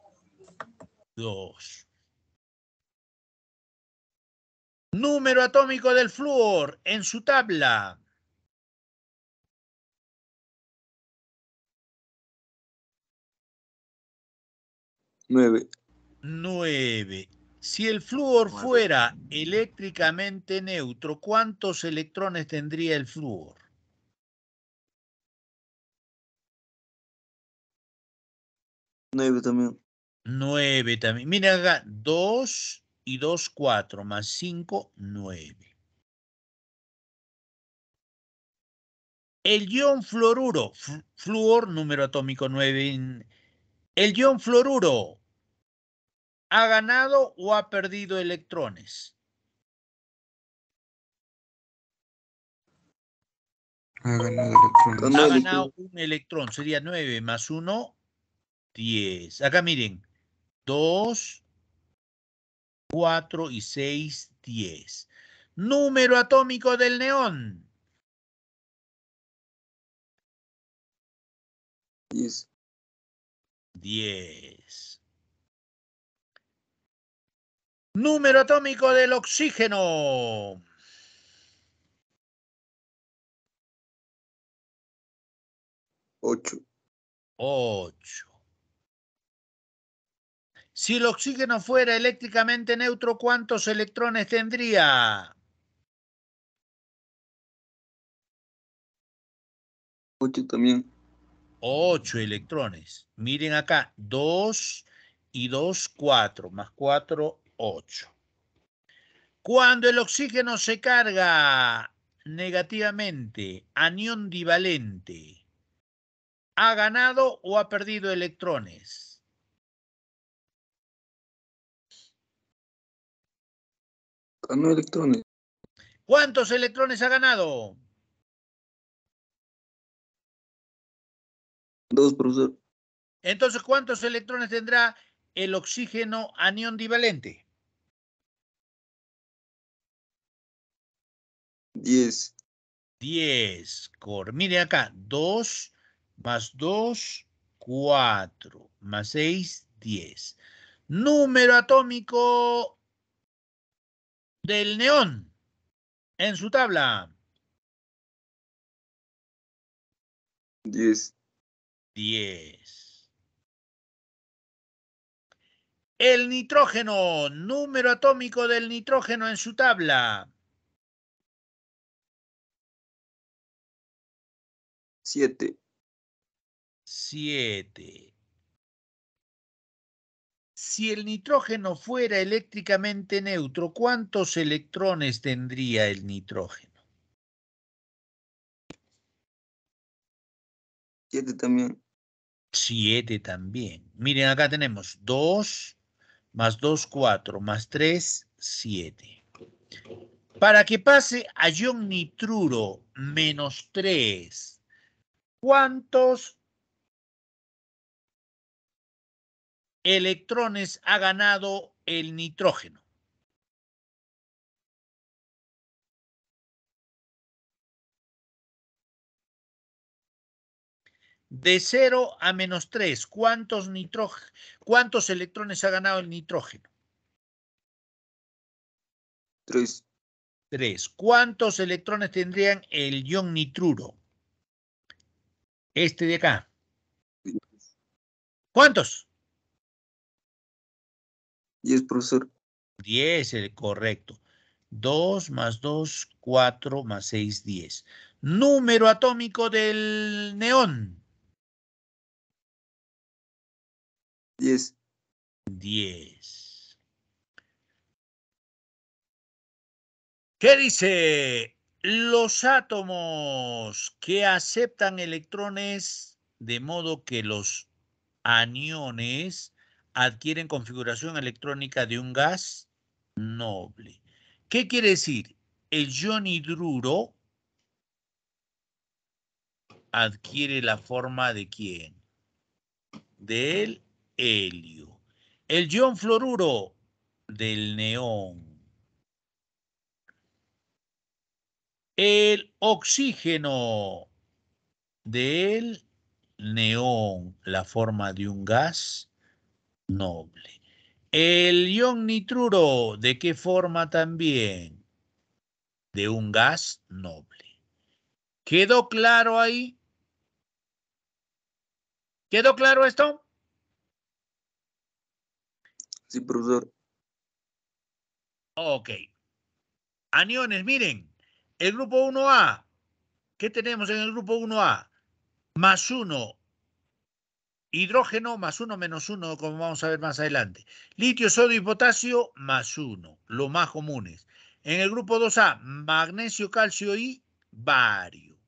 Dos. Número atómico del flúor en su tabla. Nueve. 9. Si el flúor fuera eléctricamente neutro, ¿cuántos electrones tendría el flúor? 9 también. 9 también. Mira acá, 2 y 2, 4 más 5, 9. El ion fluoruro. Flúor número atómico 9. El ion fluoruro. ¿Ha ganado o ha perdido electrones? Ha ganado electrones. Ha ganado un electrón. Sería 9 más 1, 10. Acá miren. 2, 4 y 6, 10. Número atómico del neón. 10. 10. Número atómico del oxígeno. Ocho. Ocho. Si el oxígeno fuera eléctricamente neutro, ¿cuántos electrones tendría? Ocho también. Ocho electrones. Miren acá, dos y dos, cuatro, más 4, cuando el oxígeno se carga negativamente, anión divalente, ¿ha ganado o ha perdido electrones? Ganó electrones. ¿Cuántos electrones ha ganado? Dos, profesor. Entonces, ¿cuántos electrones tendrá el oxígeno anión divalente? 10. 10. Mire acá, 2 más 2, 4 más 6, 10. Número atómico del neón en su tabla. 10. 10. El nitrógeno, número atómico del nitrógeno en su tabla. Siete. Siete. Si el nitrógeno fuera eléctricamente neutro, ¿cuántos electrones tendría el nitrógeno? Siete también. Siete también. Miren, acá tenemos dos, más dos, cuatro, más tres, siete. Para que pase a ion nitruro, menos tres. ¿Cuántos electrones ha ganado el nitrógeno? De 0 a menos 3, ¿cuántos, ¿cuántos electrones ha ganado el nitrógeno? 3. 3. ¿Cuántos electrones tendrían el ion nitruro? Este de acá. ¿Cuántos? Diez, profesor. Diez, el eh, correcto. Dos más dos, cuatro más seis, diez. Número atómico del neón. Diez. Diez. ¿Qué dice los átomos que aceptan electrones, de modo que los aniones adquieren configuración electrónica de un gas noble. ¿Qué quiere decir? El ion hidruro adquiere la forma de quién? Del helio. El ion fluoruro del neón. el oxígeno del neón, la forma de un gas noble. El ion nitruro, ¿de qué forma también? De un gas noble. ¿Quedó claro ahí? ¿Quedó claro esto? Sí, profesor. Ok. Aniones, miren. El grupo 1A, ¿qué tenemos en el grupo 1A? Más 1, hidrógeno, más 1 menos 1, como vamos a ver más adelante. Litio, sodio y potasio, más 1, lo más comunes. En el grupo 2A, magnesio, calcio y bario.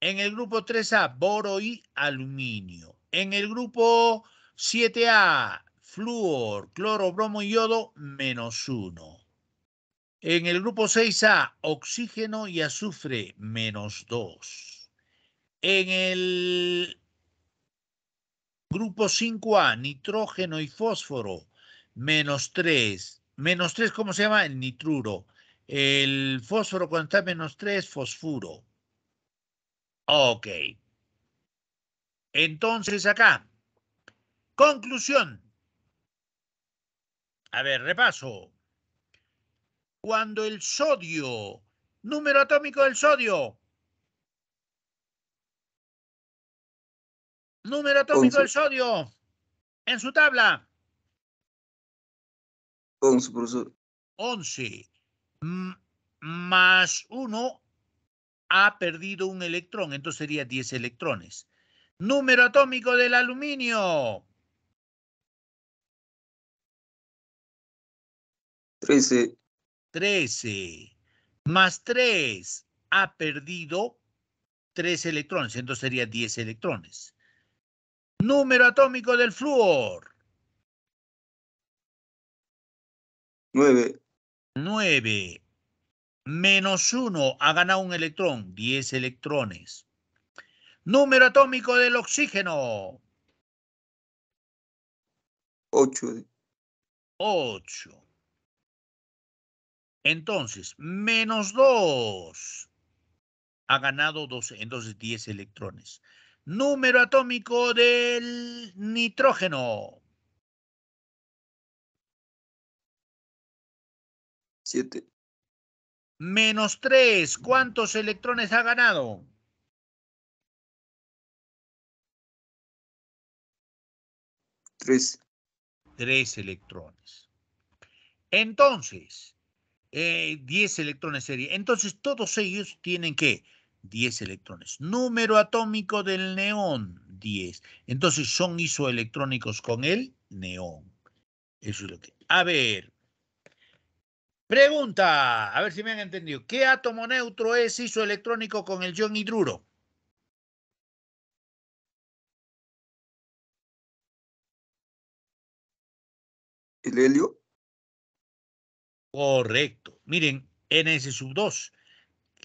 En el grupo 3A, boro y aluminio. En el grupo 7A, flúor, cloro, bromo y yodo, menos 1. En el grupo 6A, oxígeno y azufre, menos 2. En el grupo 5A, nitrógeno y fósforo, menos 3. Menos 3, ¿cómo se llama? El nitruro. El fósforo cuando está menos 3, fosfuro. Ok. Entonces acá, conclusión. A ver, repaso cuando el sodio, número atómico del sodio, número atómico del sodio en su tabla. 11, 11. Más 1 ha perdido un electrón, entonces sería 10 electrones. Número atómico del aluminio. 13. 13 más 3 ha perdido 3 electrones, entonces sería 10 electrones. Número atómico del flúor. 9. 9. Menos 1 ha ganado un electrón, 10 electrones. Número atómico del oxígeno. 8. 8. Entonces, menos 2 ha ganado 12, entonces 10 electrones. Número atómico del nitrógeno. 7. Menos 3, ¿cuántos electrones ha ganado? 3. 3 electrones. Entonces, 10 eh, electrones serie. Entonces todos ellos tienen que 10 electrones. Número atómico del neón, 10. Entonces son isoelectrónicos con el neón. Eso es lo que... A ver. Pregunta, a ver si me han entendido. ¿Qué átomo neutro es isoelectrónico con el ion hidruro? ¿El helio? Correcto. Miren, NS sub 2.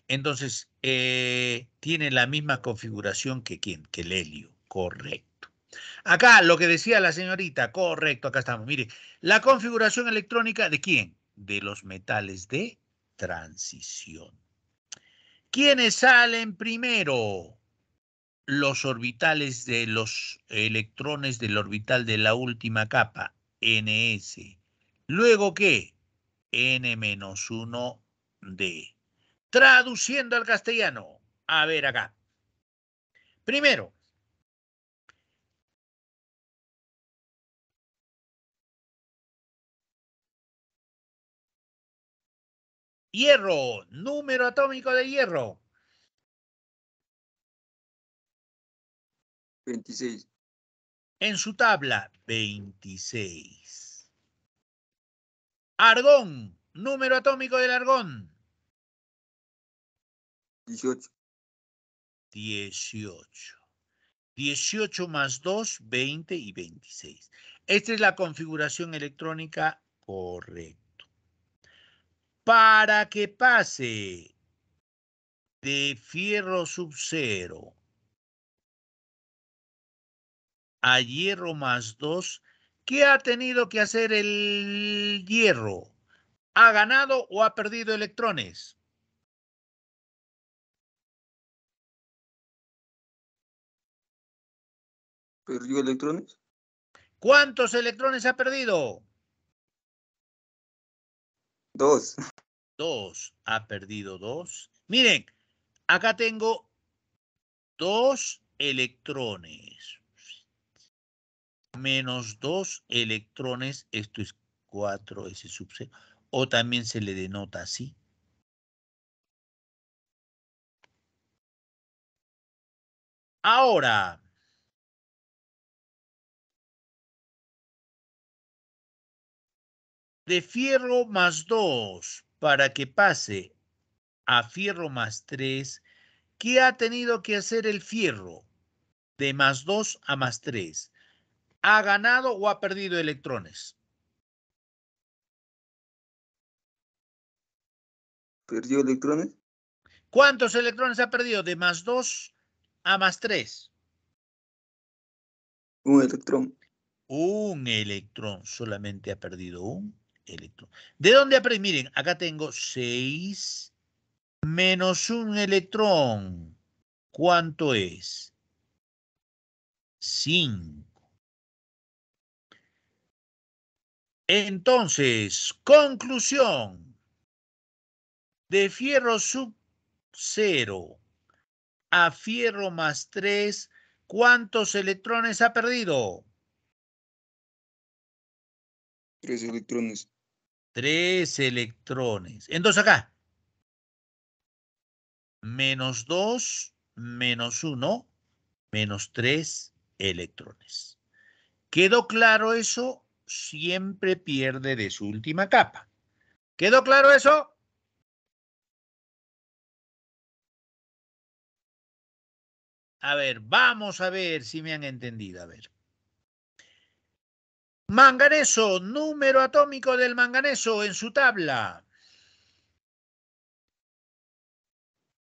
Entonces, eh, tiene la misma configuración que quién, que el helio. Correcto. Acá lo que decía la señorita, correcto, acá estamos. Miren, la configuración electrónica de quién? De los metales de transición. ¿Quiénes salen primero? Los orbitales de los electrones del orbital de la última capa, NS. Luego, ¿qué? N-1D. Traduciendo al castellano. A ver acá. Primero, hierro, número atómico de hierro. 26. En su tabla, 26. Argón, número atómico del argón. Dieciocho. Dieciocho. Dieciocho más dos, veinte y veintiséis. Esta es la configuración electrónica correcta. Para que pase de fierro sub cero a hierro más dos, ¿Qué ha tenido que hacer el hierro? ¿Ha ganado o ha perdido electrones? ¿Perdió electrones? ¿Cuántos electrones ha perdido? Dos. Dos. Ha perdido dos. Miren, acá tengo dos electrones menos 2 electrones, esto es 4S sub 0, o también se le denota así. Ahora, de fierro más 2 para que pase a fierro más 3, ¿qué ha tenido que hacer el fierro? De más 2 a más 3 ha ganado o ha perdido electrones? ¿Perdió electrones? ¿Cuántos electrones ha perdido? De más 2 a más 3. Un electrón. Un electrón. Solamente ha perdido un electrón. ¿De dónde perdido? Miren, acá tengo 6 menos un electrón. ¿Cuánto es? 5. Entonces, conclusión. De fierro sub cero a fierro más tres, ¿cuántos electrones ha perdido? Tres electrones. Tres electrones. Entonces acá. Menos dos, menos uno, menos tres electrones. ¿Quedó claro eso siempre pierde de su última capa. ¿Quedó claro eso? A ver, vamos a ver si me han entendido. A ver. Manganeso, número atómico del manganeso en su tabla.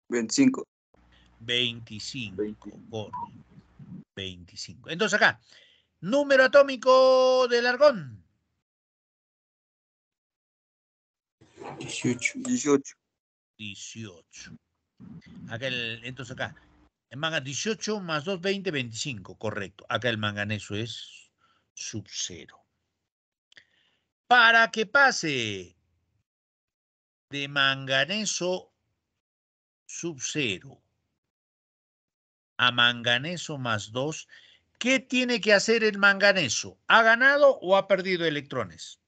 25. 25. 25. Entonces acá, Número atómico del argón. 18. 18. 18. Acá el, entonces acá, 18 más 2, 20, 25, correcto. Acá el manganeso es sub 0. Para que pase de manganeso sub 0 a manganeso más 2, ¿Qué tiene que hacer el manganeso? ¿Ha ganado o ha perdido electrones?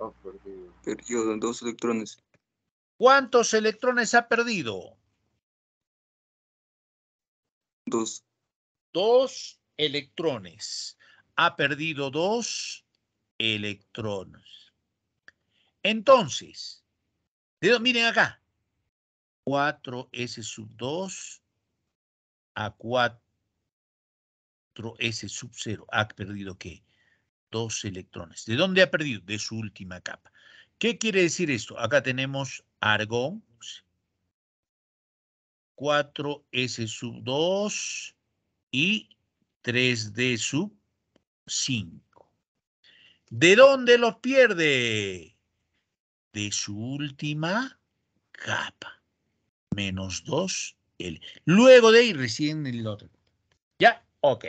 Ha perdido. Perdió dos electrones. ¿Cuántos electrones ha perdido? Dos. Dos electrones. Ha perdido dos electrones. Entonces, miren acá. 4S sub 2 a4S sub 0 ha perdido ¿qué? Dos electrones. ¿De dónde ha perdido? De su última capa. ¿Qué quiere decir esto? Acá tenemos argón. 4S sub 2 y 3D sub 5. ¿De dónde los pierde? De su última capa. Menos 2 Luego de ir recién el otro. ¿Ya? Ok.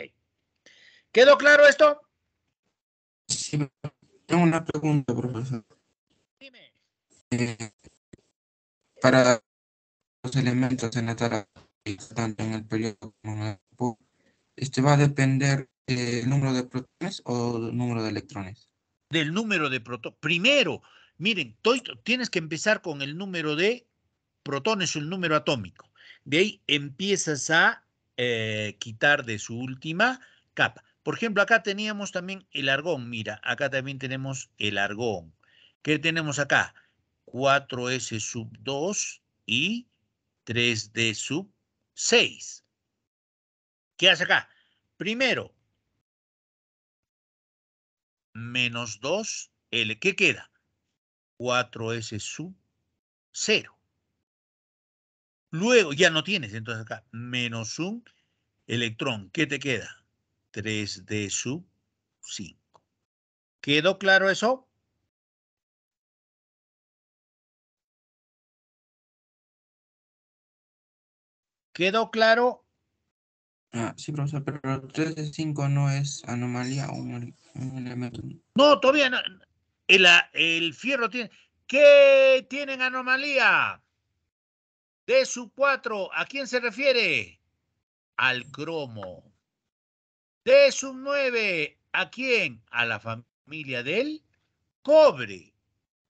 ¿Quedó claro esto? tengo una pregunta, profesor. Eh, para los elementos en la tarea, tanto en el periodo como en el este va a depender del número de protones o del número de electrones. Del número de protones. Primero, miren, tienes que empezar con el número de protones, el número atómico. De ahí empiezas a eh, quitar de su última capa. Por ejemplo, acá teníamos también el argón. Mira, acá también tenemos el argón. ¿Qué tenemos acá? 4S sub 2 y 3D sub 6. ¿Qué hace acá? Primero, menos 2L. ¿Qué queda? 4S sub 0. Luego ya no tienes entonces acá menos un electrón. ¿Qué te queda? 3 de su 5. ¿Quedó claro eso? ¿Quedó claro? Ah, sí, profesor, pero 3 de 5 no es anomalía o un, elemento. No, todavía no. El, el fierro tiene... ¿Qué tienen anomalía? de su 4, ¿a quién se refiere? Al cromo. De su 9, ¿a quién? A la familia del cobre.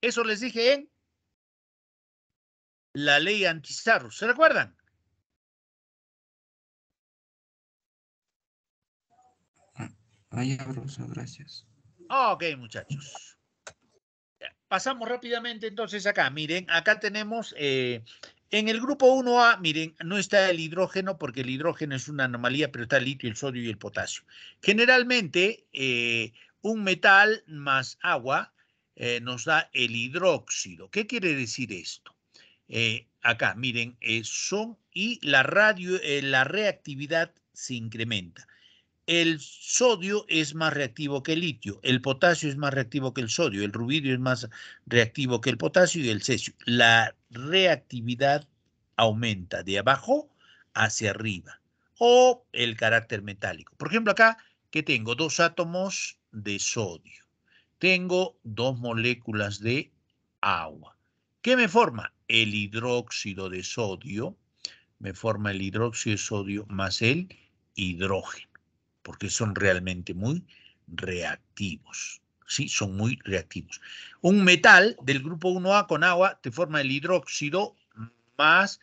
Eso les dije en la ley antizarro. ¿Se recuerdan? Vaya, abroso, gracias. Ok, muchachos. Pasamos rápidamente entonces acá. Miren, acá tenemos eh, en el grupo 1A, miren, no está el hidrógeno porque el hidrógeno es una anomalía, pero está el litio, el sodio y el potasio. Generalmente, eh, un metal más agua eh, nos da el hidróxido. ¿Qué quiere decir esto? Eh, acá, miren, son y la, radio, la reactividad se incrementa el sodio es más reactivo que el litio, el potasio es más reactivo que el sodio, el rubidio es más reactivo que el potasio y el cesio. La reactividad aumenta de abajo hacia arriba o el carácter metálico. Por ejemplo, acá que tengo dos átomos de sodio, tengo dos moléculas de agua. ¿Qué me forma? El hidróxido de sodio, me forma el hidróxido de sodio más el hidrógeno, porque son realmente muy reactivos. ¿sí? son muy reactivos. Un metal del grupo 1A con agua te forma el hidróxido más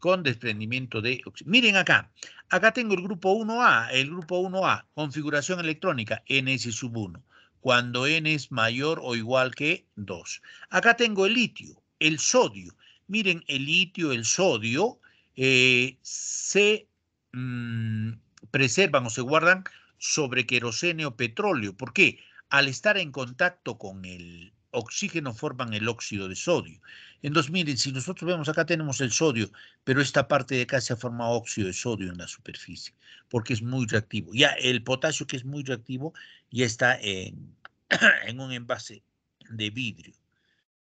con desprendimiento de oxígeno. Miren acá, acá tengo el grupo 1A, el grupo 1A, configuración electrónica, NS 1, cuando N es mayor o igual que 2. Acá tengo el litio, el sodio. Miren, el litio, el sodio, eh, se mm, preservan o se guardan sobre queroseno o petróleo. ¿Por qué? al estar en contacto con el oxígeno forman el óxido de sodio. Entonces, miren, si nosotros vemos acá tenemos el sodio, pero esta parte de acá se ha formado óxido de sodio en la superficie, porque es muy reactivo. Ya el potasio, que es muy reactivo, ya está en, en un envase de vidrio.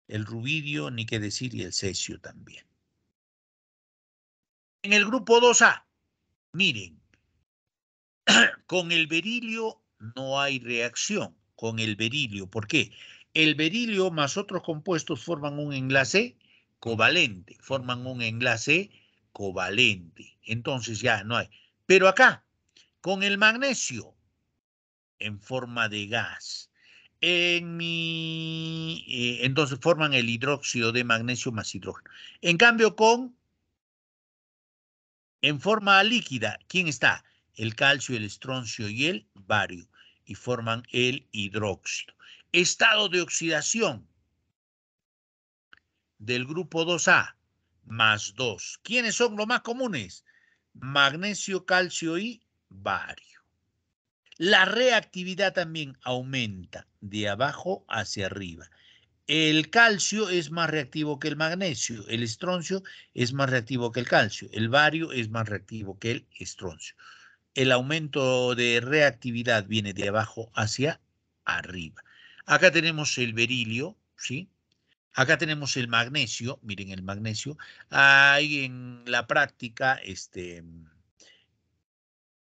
El rubidio, ni qué decir, y el cesio también. En el grupo 2A, miren, con el berilio no hay reacción con el berilio. ¿Por qué? El berilio más otros compuestos forman un enlace covalente, forman un enlace covalente. Entonces ya no hay. Pero acá, con el magnesio, en forma de gas. En eh, entonces forman el hidróxido de magnesio más hidrógeno. En cambio, con en forma líquida, ¿quién está? El calcio, el estroncio y el bario y forman el hidróxido. Estado de oxidación del grupo 2A, más 2. ¿Quiénes son los más comunes? Magnesio, calcio y bario. La reactividad también aumenta de abajo hacia arriba. El calcio es más reactivo que el magnesio, el estroncio es más reactivo que el calcio, el bario es más reactivo que el estroncio el aumento de reactividad viene de abajo hacia arriba. Acá tenemos el berilio, ¿sí? Acá tenemos el magnesio, miren el magnesio. Ahí en la práctica este,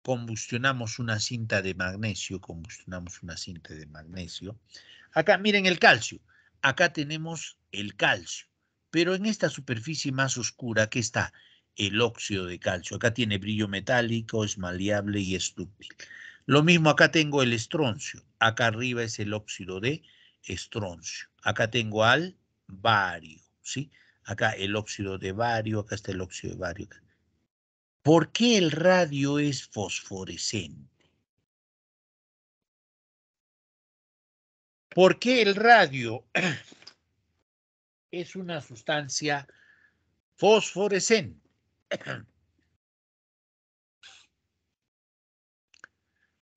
combustionamos una cinta de magnesio, combustionamos una cinta de magnesio. Acá miren el calcio, acá tenemos el calcio, pero en esta superficie más oscura que está el óxido de calcio. Acá tiene brillo metálico, es maleable y es dúctil. Lo mismo acá tengo el estroncio. Acá arriba es el óxido de estroncio. Acá tengo al bario, ¿sí? Acá el óxido de bario, acá está el óxido de bario. ¿Por qué el radio es fosforescente? ¿Por qué el radio es una sustancia fosforescente?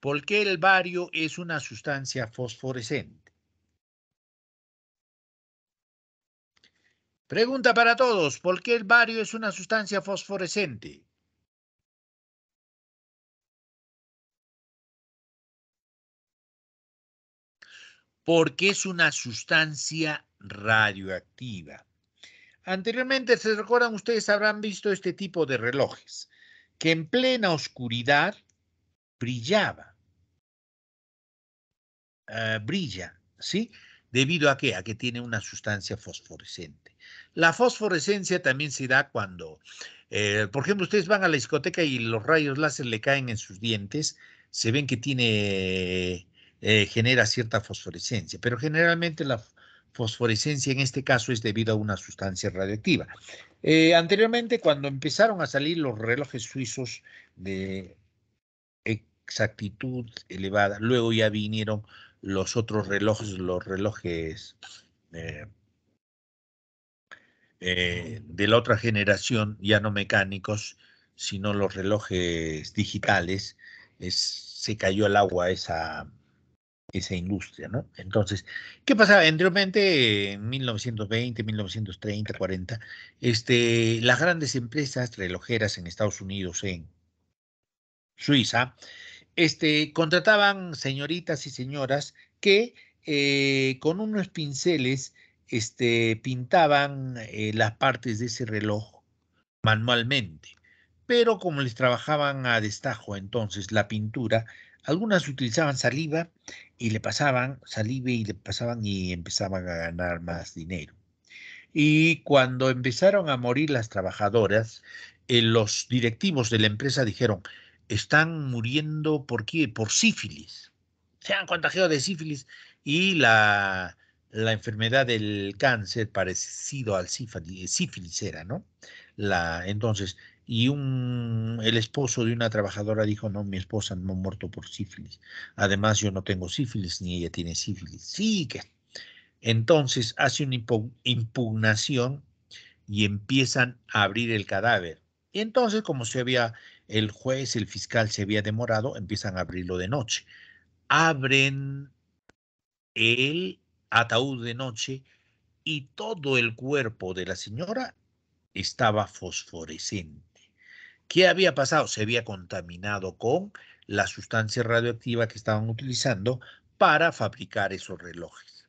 ¿Por qué el bario es una sustancia fosforescente? Pregunta para todos, ¿por qué el bario es una sustancia fosforescente? Porque es una sustancia radioactiva. Anteriormente, se recuerdan, ustedes habrán visto este tipo de relojes, que en plena oscuridad brillaba. Ah, brilla, ¿sí? ¿Debido a qué? A que tiene una sustancia fosforescente. La fosforescencia también se da cuando, eh, por ejemplo, ustedes van a la discoteca y los rayos láser le caen en sus dientes, se ven que tiene, eh, genera cierta fosforescencia, pero generalmente la fosforescencia en este caso es debido a una sustancia radiactiva. Eh, anteriormente, cuando empezaron a salir los relojes suizos de exactitud elevada, luego ya vinieron los otros relojes, los relojes eh, eh, de la otra generación, ya no mecánicos, sino los relojes digitales, se cayó al agua esa, esa industria, ¿no? Entonces, ¿qué pasaba? Anteriormente, en 1920, 1930, 40, este, las grandes empresas relojeras en Estados Unidos, en Suiza, este, contrataban señoritas y señoras que eh, con unos pinceles este, pintaban eh, las partes de ese reloj manualmente. Pero como les trabajaban a destajo entonces la pintura, algunas utilizaban saliva y le pasaban salive y le pasaban y empezaban a ganar más dinero. Y cuando empezaron a morir las trabajadoras, eh, los directivos de la empresa dijeron, están muriendo por qué? Por sífilis. Se han contagiado de sífilis y la, enfermedad del cáncer parecido al sífilis, era, ¿no? La, entonces, y un, el esposo de una trabajadora dijo, no, mi esposa no ha muerto por sífilis. Además, yo no tengo sífilis ni ella tiene sífilis. Sí, que. Entonces hace una impugnación y empiezan a abrir el cadáver. Y entonces, como se había, el juez, el fiscal se había demorado, empiezan a abrirlo de noche. Abren el ataúd de noche y todo el cuerpo de la señora estaba fosforescente ¿Qué había pasado? Se había contaminado con la sustancia radioactiva que estaban utilizando para fabricar esos relojes.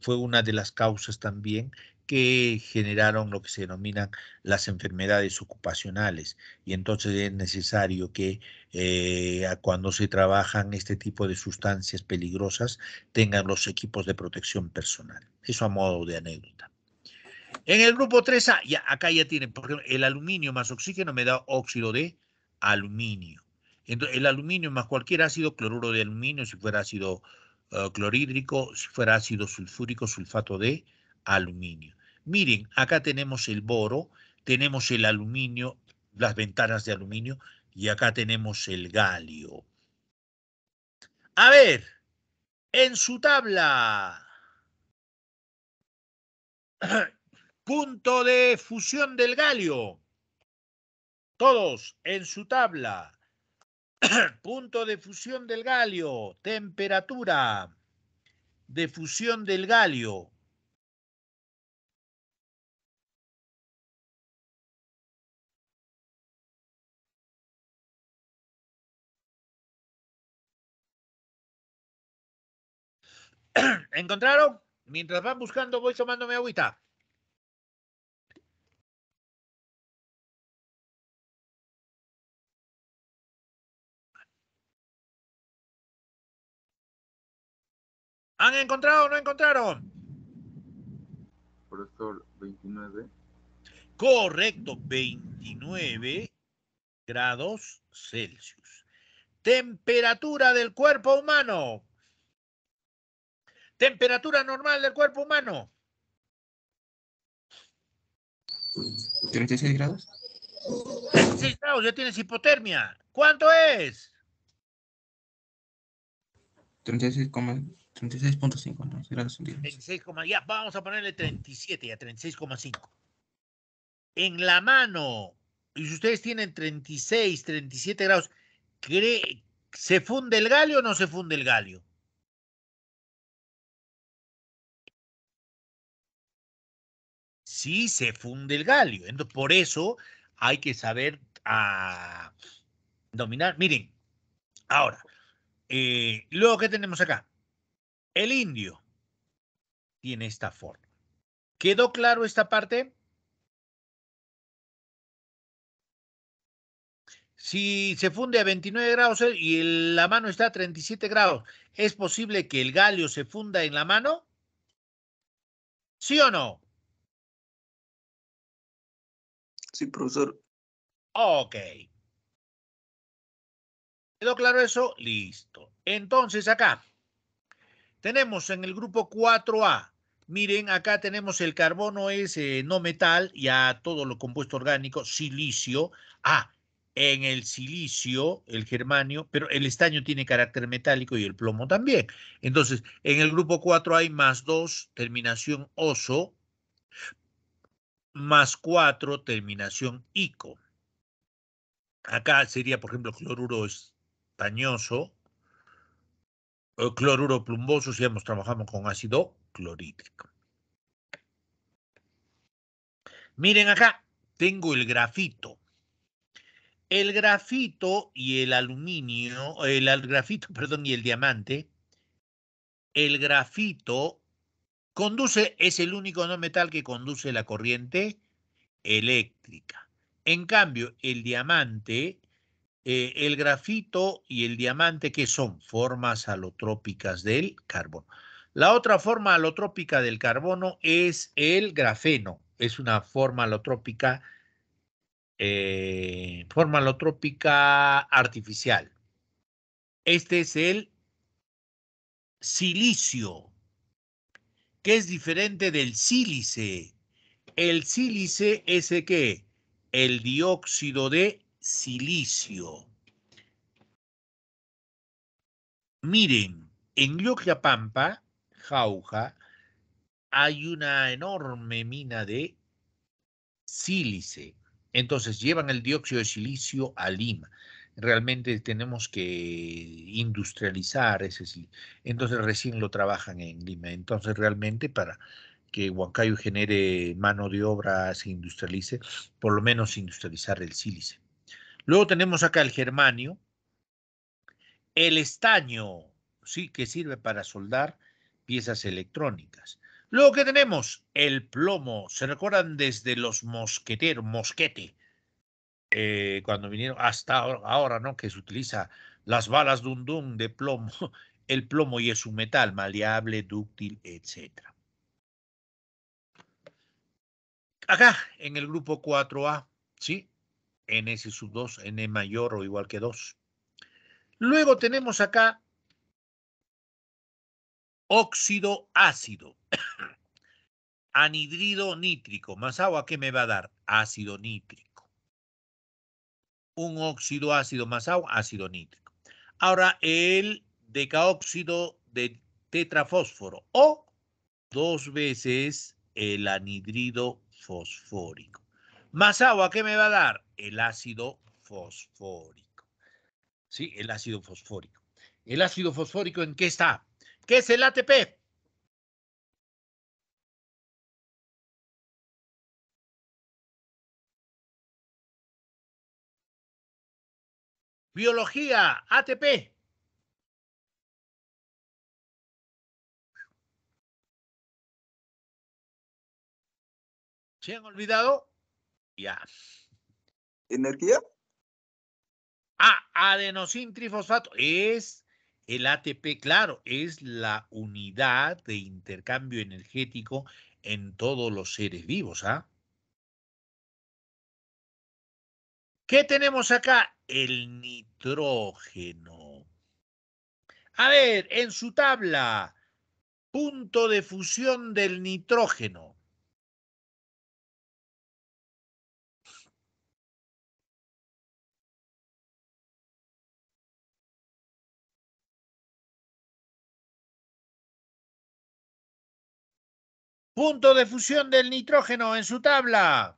fue una de las causas también que generaron lo que se denominan las enfermedades ocupacionales. Y entonces es necesario que eh, cuando se trabajan este tipo de sustancias peligrosas tengan los equipos de protección personal. Eso a modo de anécdota. En el grupo 3A, ya, acá ya tienen, ejemplo, el aluminio más oxígeno me da óxido de aluminio. Entonces, el aluminio más cualquier ácido, cloruro de aluminio, si fuera ácido eh, clorhídrico, si fuera ácido sulfúrico, sulfato de aluminio. Miren, acá tenemos el boro, tenemos el aluminio, las ventanas de aluminio, y acá tenemos el galio. A ver, en su tabla, Punto de fusión del galio. Todos en su tabla. Punto de fusión del galio. Temperatura de fusión del galio. ¿Encontraron? Mientras van buscando, voy tomándome agüita. ¿Han encontrado o no encontraron? eso 29. Correcto, 29 grados Celsius. Temperatura del cuerpo humano. Temperatura normal del cuerpo humano. 36 grados. 36 grados, ya tienes hipotermia. ¿Cuánto es? 36, 36.5, entonces, centígrados 36, ya, vamos a ponerle 37, ya 36,5. En la mano, y si ustedes tienen 36, 37 grados, ¿cree, ¿se funde el galio o no se funde el galio? Sí, se funde el galio. Entonces, por eso hay que saber ah, dominar. Miren, ahora, eh, luego, ¿qué tenemos acá? El indio tiene esta forma. ¿Quedó claro esta parte? Si se funde a 29 grados eh, y la mano está a 37 grados, ¿es posible que el galio se funda en la mano? ¿Sí o no? Sí, profesor. Ok. ¿Quedó claro eso? Listo. Entonces acá, tenemos en el grupo 4A, miren, acá tenemos el carbono es eh, no metal, y a todo lo compuesto orgánico, silicio. Ah, en el silicio, el germanio, pero el estaño tiene carácter metálico y el plomo también. Entonces, en el grupo 4 hay más 2, terminación oso, más 4, terminación ico. Acá sería, por ejemplo, cloruro estañoso, cloruro plumboso si hemos trabajado con ácido clorhídrico. Miren acá, tengo el grafito. El grafito y el aluminio, el, el grafito, perdón, y el diamante, el grafito conduce, es el único no metal que conduce la corriente eléctrica. En cambio, el diamante eh, el grafito y el diamante, que son formas alotrópicas del carbono. La otra forma alotrópica del carbono es el grafeno. Es una forma alotrópica, eh, forma alotrópica artificial. Este es el silicio, que es diferente del sílice. El sílice es el dióxido de silicio. Miren, en Pampa, Jauja, hay una enorme mina de sílice. Entonces llevan el dióxido de silicio a Lima. Realmente tenemos que industrializar ese silicio. Entonces recién lo trabajan en Lima. Entonces realmente para que Huancayo genere mano de obra, se industrialice, por lo menos industrializar el sílice. Luego tenemos acá el germanio, el estaño, sí, que sirve para soldar piezas electrónicas. Luego que tenemos el plomo, se recuerdan desde los mosqueteros, mosquete, eh, cuando vinieron hasta ahora, ¿no? Que se utiliza las balas dundun de plomo, el plomo y es un metal maleable, dúctil, etc. Acá, en el grupo 4A, ¿sí? n sub 2, n mayor o igual que 2. Luego tenemos acá óxido ácido, anhidrido nítrico, más agua, ¿qué me va a dar? Ácido nítrico. Un óxido ácido más agua, ácido nítrico. Ahora el decaóxido de tetrafósforo o dos veces el anhidrido fosfórico. Más agua, ¿qué me va a dar? el ácido fosfórico. Sí, el ácido fosfórico. ¿El ácido fosfórico en qué está? ¿Qué es el ATP? Biología, ATP. ¿Se han olvidado? Ya energía. Ah, adenosin trifosfato es el ATP, claro, es la unidad de intercambio energético en todos los seres vivos. ¿ah? ¿Qué tenemos acá? El nitrógeno. A ver, en su tabla, punto de fusión del nitrógeno. Punto de fusión del nitrógeno en su tabla.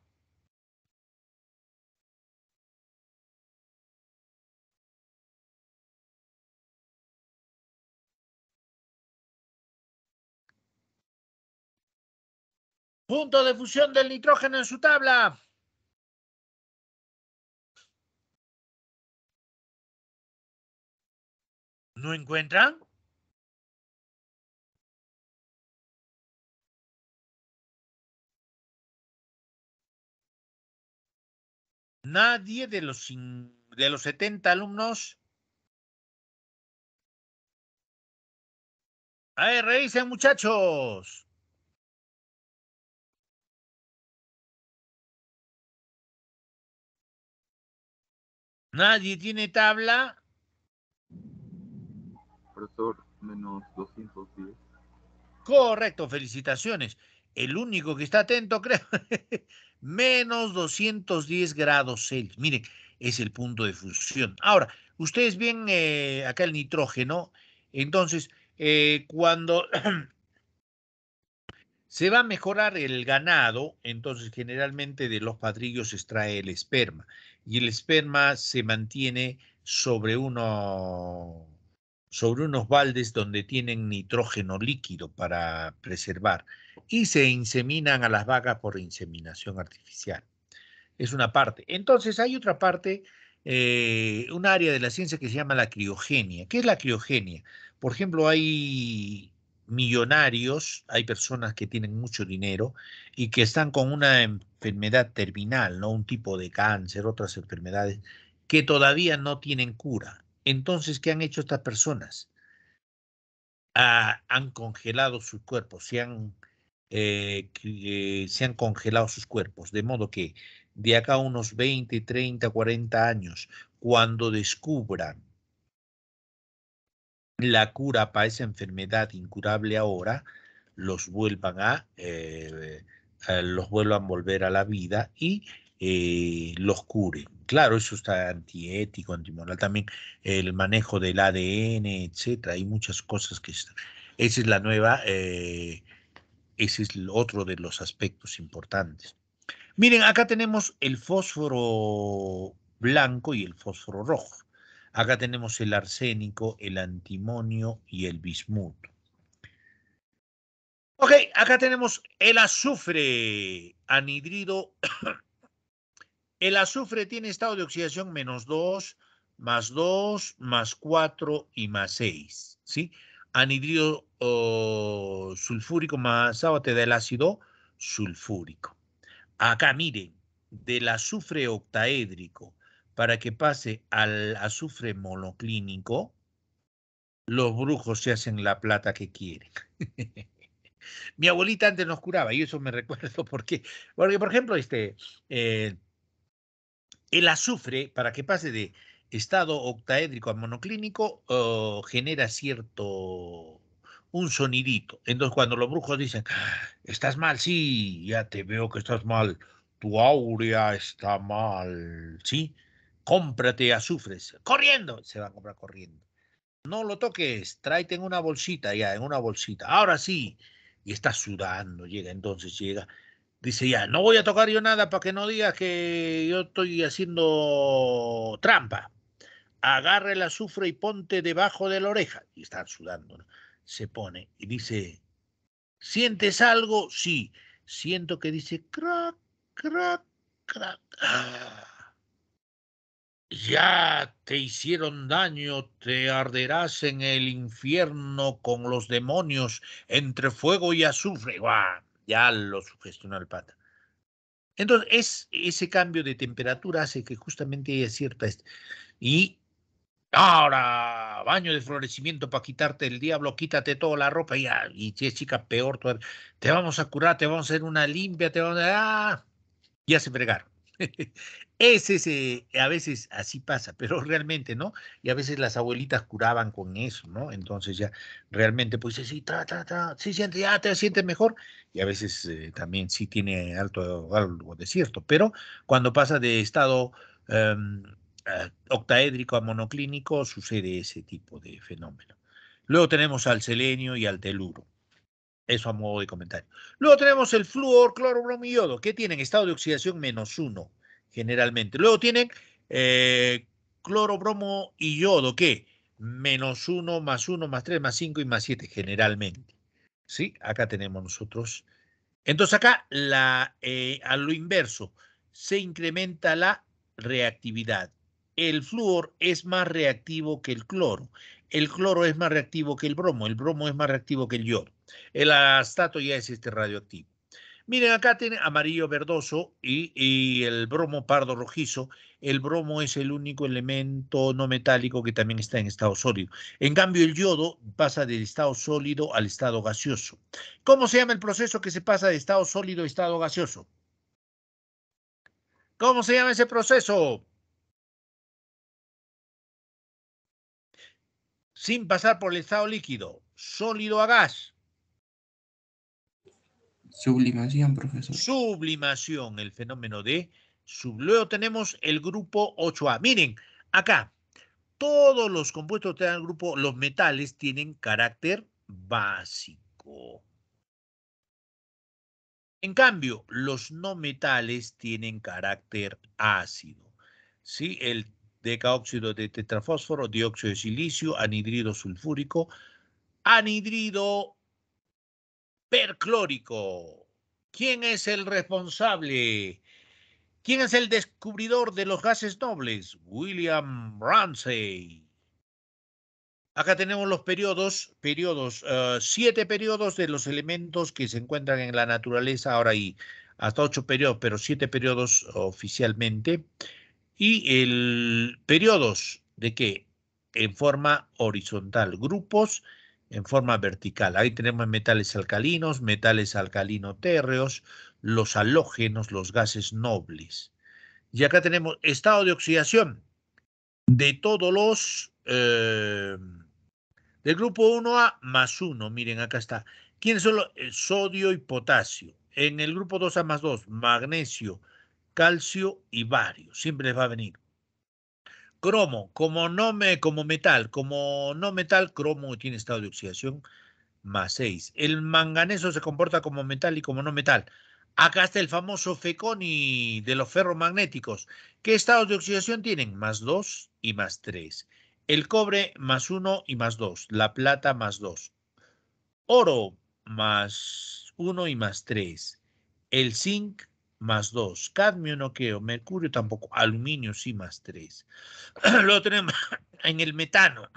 Punto de fusión del nitrógeno en su tabla. ¿No encuentran? Nadie de los, de los 70 alumnos. ver, revisen, muchachos! Nadie tiene tabla. Profesor, menos 210. Correcto, felicitaciones. El único que está atento, creo. menos 210 grados Celsius. Miren, es el punto de fusión. Ahora, ustedes ven eh, acá el nitrógeno, entonces, eh, cuando se va a mejorar el ganado, entonces generalmente de los padrillos se extrae el esperma y el esperma se mantiene sobre uno sobre unos baldes donde tienen nitrógeno líquido para preservar y se inseminan a las vacas por inseminación artificial. Es una parte. Entonces hay otra parte, eh, un área de la ciencia que se llama la criogenia. ¿Qué es la criogenia? Por ejemplo, hay millonarios, hay personas que tienen mucho dinero y que están con una enfermedad terminal, ¿no? un tipo de cáncer, otras enfermedades que todavía no tienen cura entonces, ¿qué han hecho estas personas? Ah, han congelado sus cuerpos, se han, eh, se han congelado sus cuerpos, de modo que de acá unos 20, 30, 40 años, cuando descubran la cura para esa enfermedad incurable ahora, los vuelvan a, eh, eh, los vuelvan a volver a la vida y eh, los cure. Claro, eso está antiético, antimoral, también el manejo del ADN, etcétera. Hay muchas cosas que están. Esa es la nueva, eh, ese es otro de los aspectos importantes. Miren, acá tenemos el fósforo blanco y el fósforo rojo. Acá tenemos el arsénico, el antimonio y el bismuto. Ok, acá tenemos el azufre anhidrido el azufre tiene estado de oxidación menos 2, más 2, más 4 y más 6. ¿sí? Anhidrido sulfúrico más agua del ácido sulfúrico. Acá miren, del azufre octaédrico para que pase al azufre monoclínico, los brujos se hacen la plata que quieren. Mi abuelita antes nos curaba y eso me recuerdo porque, porque por ejemplo, este, eh, el azufre, para que pase de estado octaédrico a monoclínico, oh, genera cierto un sonidito. Entonces, cuando los brujos dicen, estás mal, sí, ya te veo que estás mal, tu áurea está mal, sí, cómprate azufres, corriendo, se va a comprar corriendo. No lo toques, tráete en una bolsita, ya, en una bolsita. Ahora sí, y está sudando, llega, entonces llega Dice ya, no voy a tocar yo nada para que no digas que yo estoy haciendo trampa. agarre el azufre y ponte debajo de la oreja. Y está sudando. Se pone y dice, ¿sientes algo? Sí. Siento que dice, crack, crack, crack. ¡Ah! Ya te hicieron daño, te arderás en el infierno con los demonios entre fuego y azufre ya lo sugestionó el pata. Entonces, es, ese cambio de temperatura hace que justamente haya cierta... Y ahora, baño de florecimiento para quitarte el diablo, quítate toda la ropa y, y si es chica, peor Te vamos a curar, te vamos a hacer una limpia, te vamos a... Ah, ya se fregaron. Ese a veces así pasa, pero realmente, ¿no? Y a veces las abuelitas curaban con eso, ¿no? Entonces ya realmente, pues sí, ta, ta, ta, sí, siente, ya te sientes mejor. Y a veces eh, también sí tiene alto, algo de cierto, pero cuando pasa de estado em, eh, octaédrico a monoclínico, sucede ese tipo de fenómeno. Luego tenemos al selenio y al teluro. Eso a modo de comentario. Luego tenemos el flúor, cloro, bromo y yodo, que tienen estado de oxidación menos uno generalmente. Luego tienen eh, cloro, bromo y yodo, que menos 1, más 1, más 3, más 5 y más 7 generalmente. ¿Sí? Acá tenemos nosotros. Entonces acá la, eh, a lo inverso se incrementa la reactividad. El flúor es más reactivo que el cloro. El cloro es más reactivo que el bromo. El bromo es más reactivo que el yodo. El astato ya es este radioactivo. Miren, acá tiene amarillo verdoso y, y, el bromo pardo rojizo. El bromo es el único elemento no metálico que también está en estado sólido. En cambio, el yodo pasa del estado sólido al estado gaseoso. ¿Cómo se llama el proceso que se pasa de estado sólido a estado gaseoso? ¿Cómo se llama ese proceso? Sin pasar por el estado líquido, sólido a gas. Sublimación, profesor. Sublimación, el fenómeno de sublimación. Luego tenemos el grupo 8A. Miren, acá, todos los compuestos del grupo, los metales, tienen carácter básico. En cambio, los no metales tienen carácter ácido. ¿sí? El decaóxido de tetrafósforo, dióxido de silicio, anhidrido sulfúrico, anhidrido perclórico. ¿Quién es el responsable? ¿Quién es el descubridor de los gases nobles? William Ramsey. Acá tenemos los periodos, periodos, eh, siete periodos de los elementos que se encuentran en la naturaleza. Ahora hay hasta ocho periodos, pero siete periodos oficialmente. Y el periodos de qué? En forma horizontal, grupos en forma vertical. Ahí tenemos metales alcalinos, metales alcalino-térreos, los halógenos, los gases nobles. Y acá tenemos estado de oxidación de todos los em, del grupo 1A más 1. Miren, acá está. ¿Quiénes son los? sodio y potasio. En el grupo 2A más 2, magnesio, calcio y bario. Siempre les va a venir cromo, como, como metal, como no metal, cromo tiene estado de oxidación más 6. El manganeso se comporta como metal y como no metal. Acá está el famoso feconi de los ferromagnéticos. ¿Qué estados de oxidación tienen? Más 2 y más 3. El cobre más 1 y más 2. La plata más 2. Oro más 1 y más 3. El zinc más 2. Cadmio no creo, mercurio tampoco, aluminio sí más 3. Luego tenemos en el metano,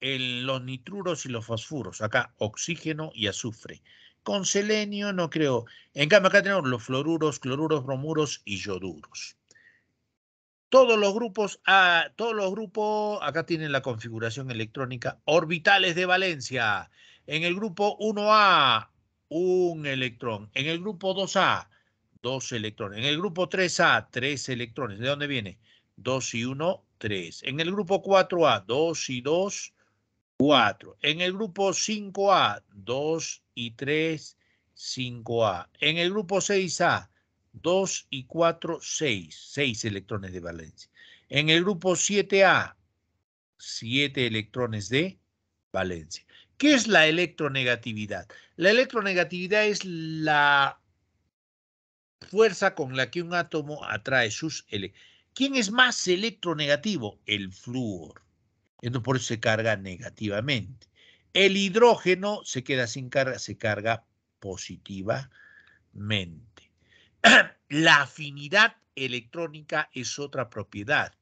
en los nitruros y los fosfuros, acá oxígeno y azufre. Con selenio no creo. En cambio acá tenemos los fluoruros, cloruros, bromuros y yoduros. Todos los grupos, a ah, todos los grupos, acá tienen la configuración electrónica, orbitales de valencia. En el grupo 1A, un electrón. En el grupo 2A, dos electrones. En el grupo 3A, tres electrones. ¿De dónde viene? 2 y 1, 3. En el grupo 4A, 2 y 2, 4. En el grupo 5A, 2 y 3, 5A. En el grupo 6A, 2 y 4, 6. 6 electrones de valencia. En el grupo 7A, 7 electrones de valencia. ¿Qué es la electronegatividad? La electronegatividad es la fuerza con la que un átomo atrae sus electrones. ¿Quién es más electronegativo? El flúor. Entonces por eso se carga negativamente. El hidrógeno se queda sin carga, se carga positivamente. La afinidad electrónica es otra propiedad.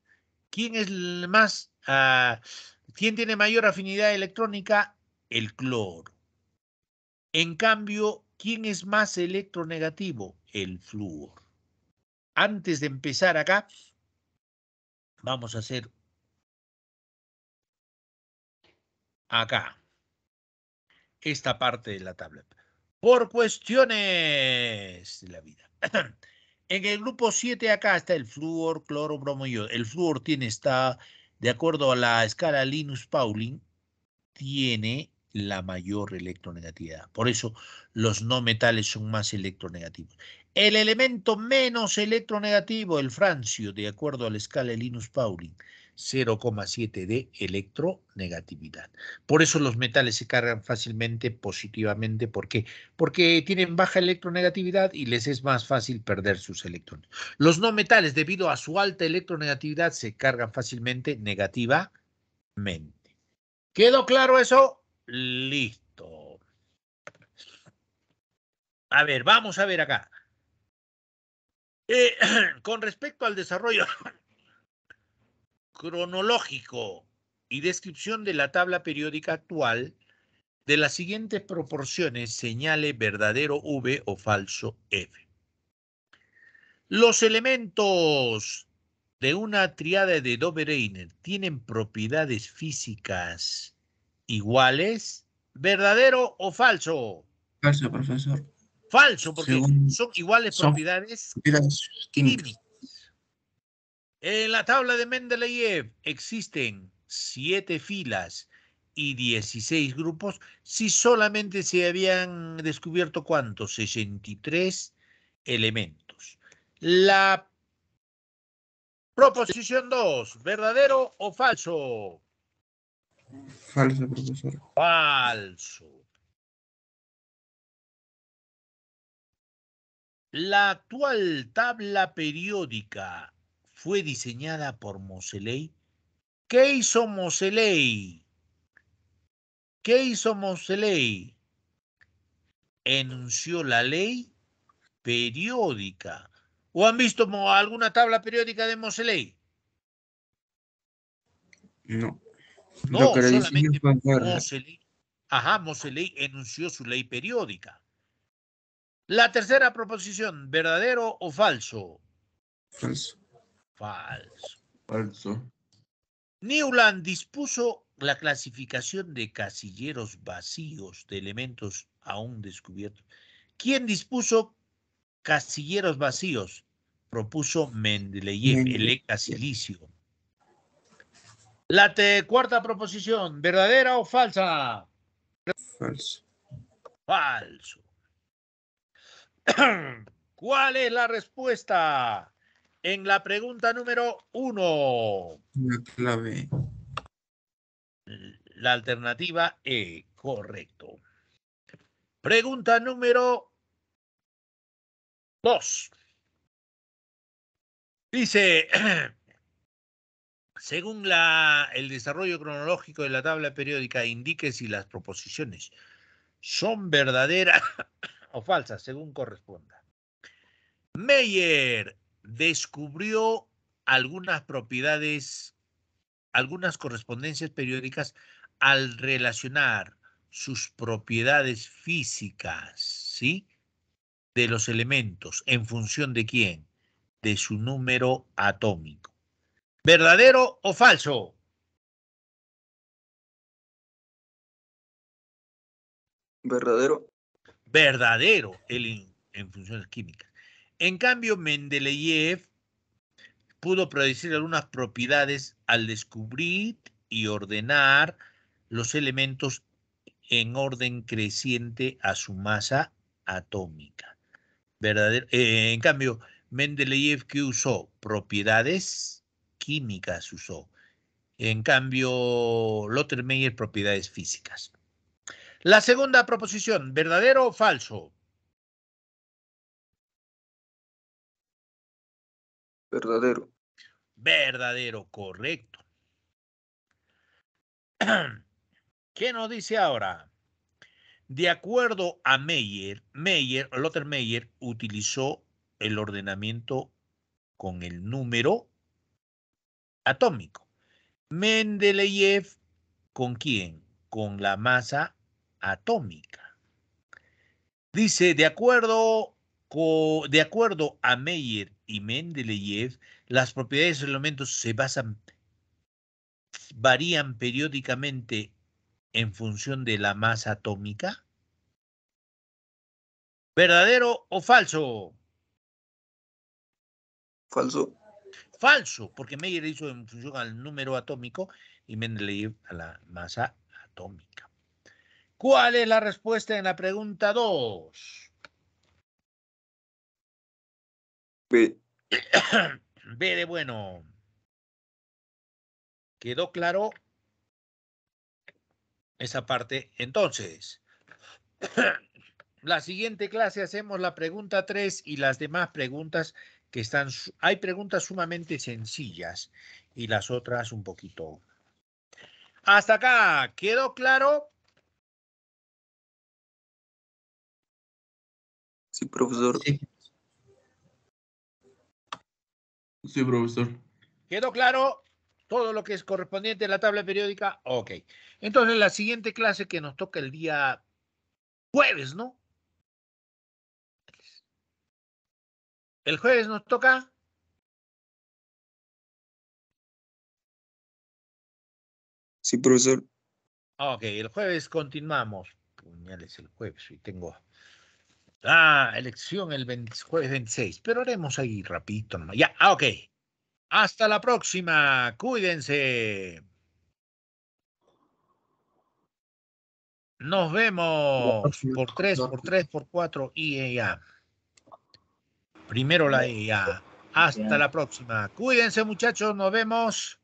¿Quién es más, ah, quién tiene mayor afinidad electrónica? el cloro. En cambio, ¿quién es más electronegativo? El flúor. Antes de empezar acá, vamos a hacer acá esta parte de la tabla. Por cuestiones de la vida. En el grupo 7 acá está el flúor, cloro, bromo y El flúor tiene, está, de acuerdo a la escala Linus Pauling, tiene la mayor electronegatividad. Por eso los no metales son más electronegativos. El elemento menos electronegativo, el francio, de acuerdo a la escala de Linus Pauling, 0,7 de electronegatividad. Por eso los metales se cargan fácilmente positivamente. ¿Por qué? Porque tienen baja electronegatividad y les es más fácil perder sus electrones. Los no metales, debido a su alta electronegatividad, se cargan fácilmente negativamente. ¿Quedó claro eso? Listo. A ver, vamos a ver acá. Eh, con respecto al desarrollo cronológico y descripción de la tabla periódica actual, de las siguientes proporciones señale verdadero V o falso F. Los elementos de una triada de Dobereiner tienen propiedades físicas iguales? ¿Verdadero o falso? Falso, profesor. Falso, porque son iguales propiedades, En la tabla de Mendeleev existen siete filas y 16 grupos, si solamente se habían descubierto cuántos, 63 elementos. La proposición 2, ¿verdadero o falso? Falso, profesor. Falso. La actual tabla periódica fue diseñada por Moseley. ¿Qué hizo Moseley? ¿Qué hizo Moseley? Enunció la ley periódica. ¿O han visto alguna tabla periódica de Moseley? No. No, que solamente Moseley, ajá, Moseley enunció su ley periódica. La tercera proposición, ¿verdadero o falso? Falso. Falso. Falso. Newland dispuso la clasificación de casilleros vacíos de elementos aún descubiertos. ¿Quién dispuso casilleros vacíos? Propuso Mendeleev, el ex la cuarta proposición, ¿verdadera o falsa? Falso. Falso. ¿Cuál es la respuesta en la pregunta número uno? La clave. La alternativa E, correcto. Pregunta número dos. Dice, Según la, el desarrollo cronológico de la tabla periódica, indique si las proposiciones son verdaderas o falsas, según corresponda. Meyer descubrió algunas propiedades, algunas correspondencias periódicas al relacionar sus propiedades físicas, ¿sí? De los elementos, en función de quién? De su número atómico. ¿Verdadero o falso? Verdadero. Verdadero, en, funciones químicas. En cambio, Mendeleev pudo predecir algunas propiedades al descubrir y ordenar los elementos en orden creciente a su masa atómica. Verdadero, eh, en cambio, Mendeleev que usó propiedades químicas usó. En cambio, Meyer propiedades físicas. La segunda proposición, verdadero o falso. Verdadero. Verdadero, correcto. ¿Qué nos dice ahora? De acuerdo a Meyer, Meyer, Lothar Meyer utilizó el ordenamiento con el número atómico. Mendeleev, ¿con quién? Con la masa atómica. Dice, de acuerdo, de acuerdo a Meyer y Mendeleev, las propiedades de los elementos se basan, varían periódicamente en función de la masa atómica. ¿Verdadero o falso? Falso falso, porque Meyer hizo en función al número atómico y Mendeleev a la masa atómica. ¿Cuál es la respuesta en la pregunta 2? B. B de bueno. ¿Quedó claro esa parte? Entonces, la siguiente clase hacemos la pregunta 3 y las demás preguntas que están, hay preguntas sumamente sencillas y las otras un poquito. Hasta acá, ¿quedó claro? Sí, profesor. Sí, profesor. ¿Quedó claro? todo lo que es correspondiente a la tabla periódica, ok. Entonces, la siguiente clase que nos toca el día jueves, ¿no? El jueves nos toca. Sí, profesor. Ah, ok, el jueves continuamos. Puñales el jueves, y tengo. Ah, elección el jueves 26, pero haremos ahí rapidito nomás. Ya, ah, ok. Hasta la próxima, cuídense. Nos vemos por 3, por 3, por 4 y ya primero la IA. E Hasta la próxima. Cuídense muchachos, nos vemos.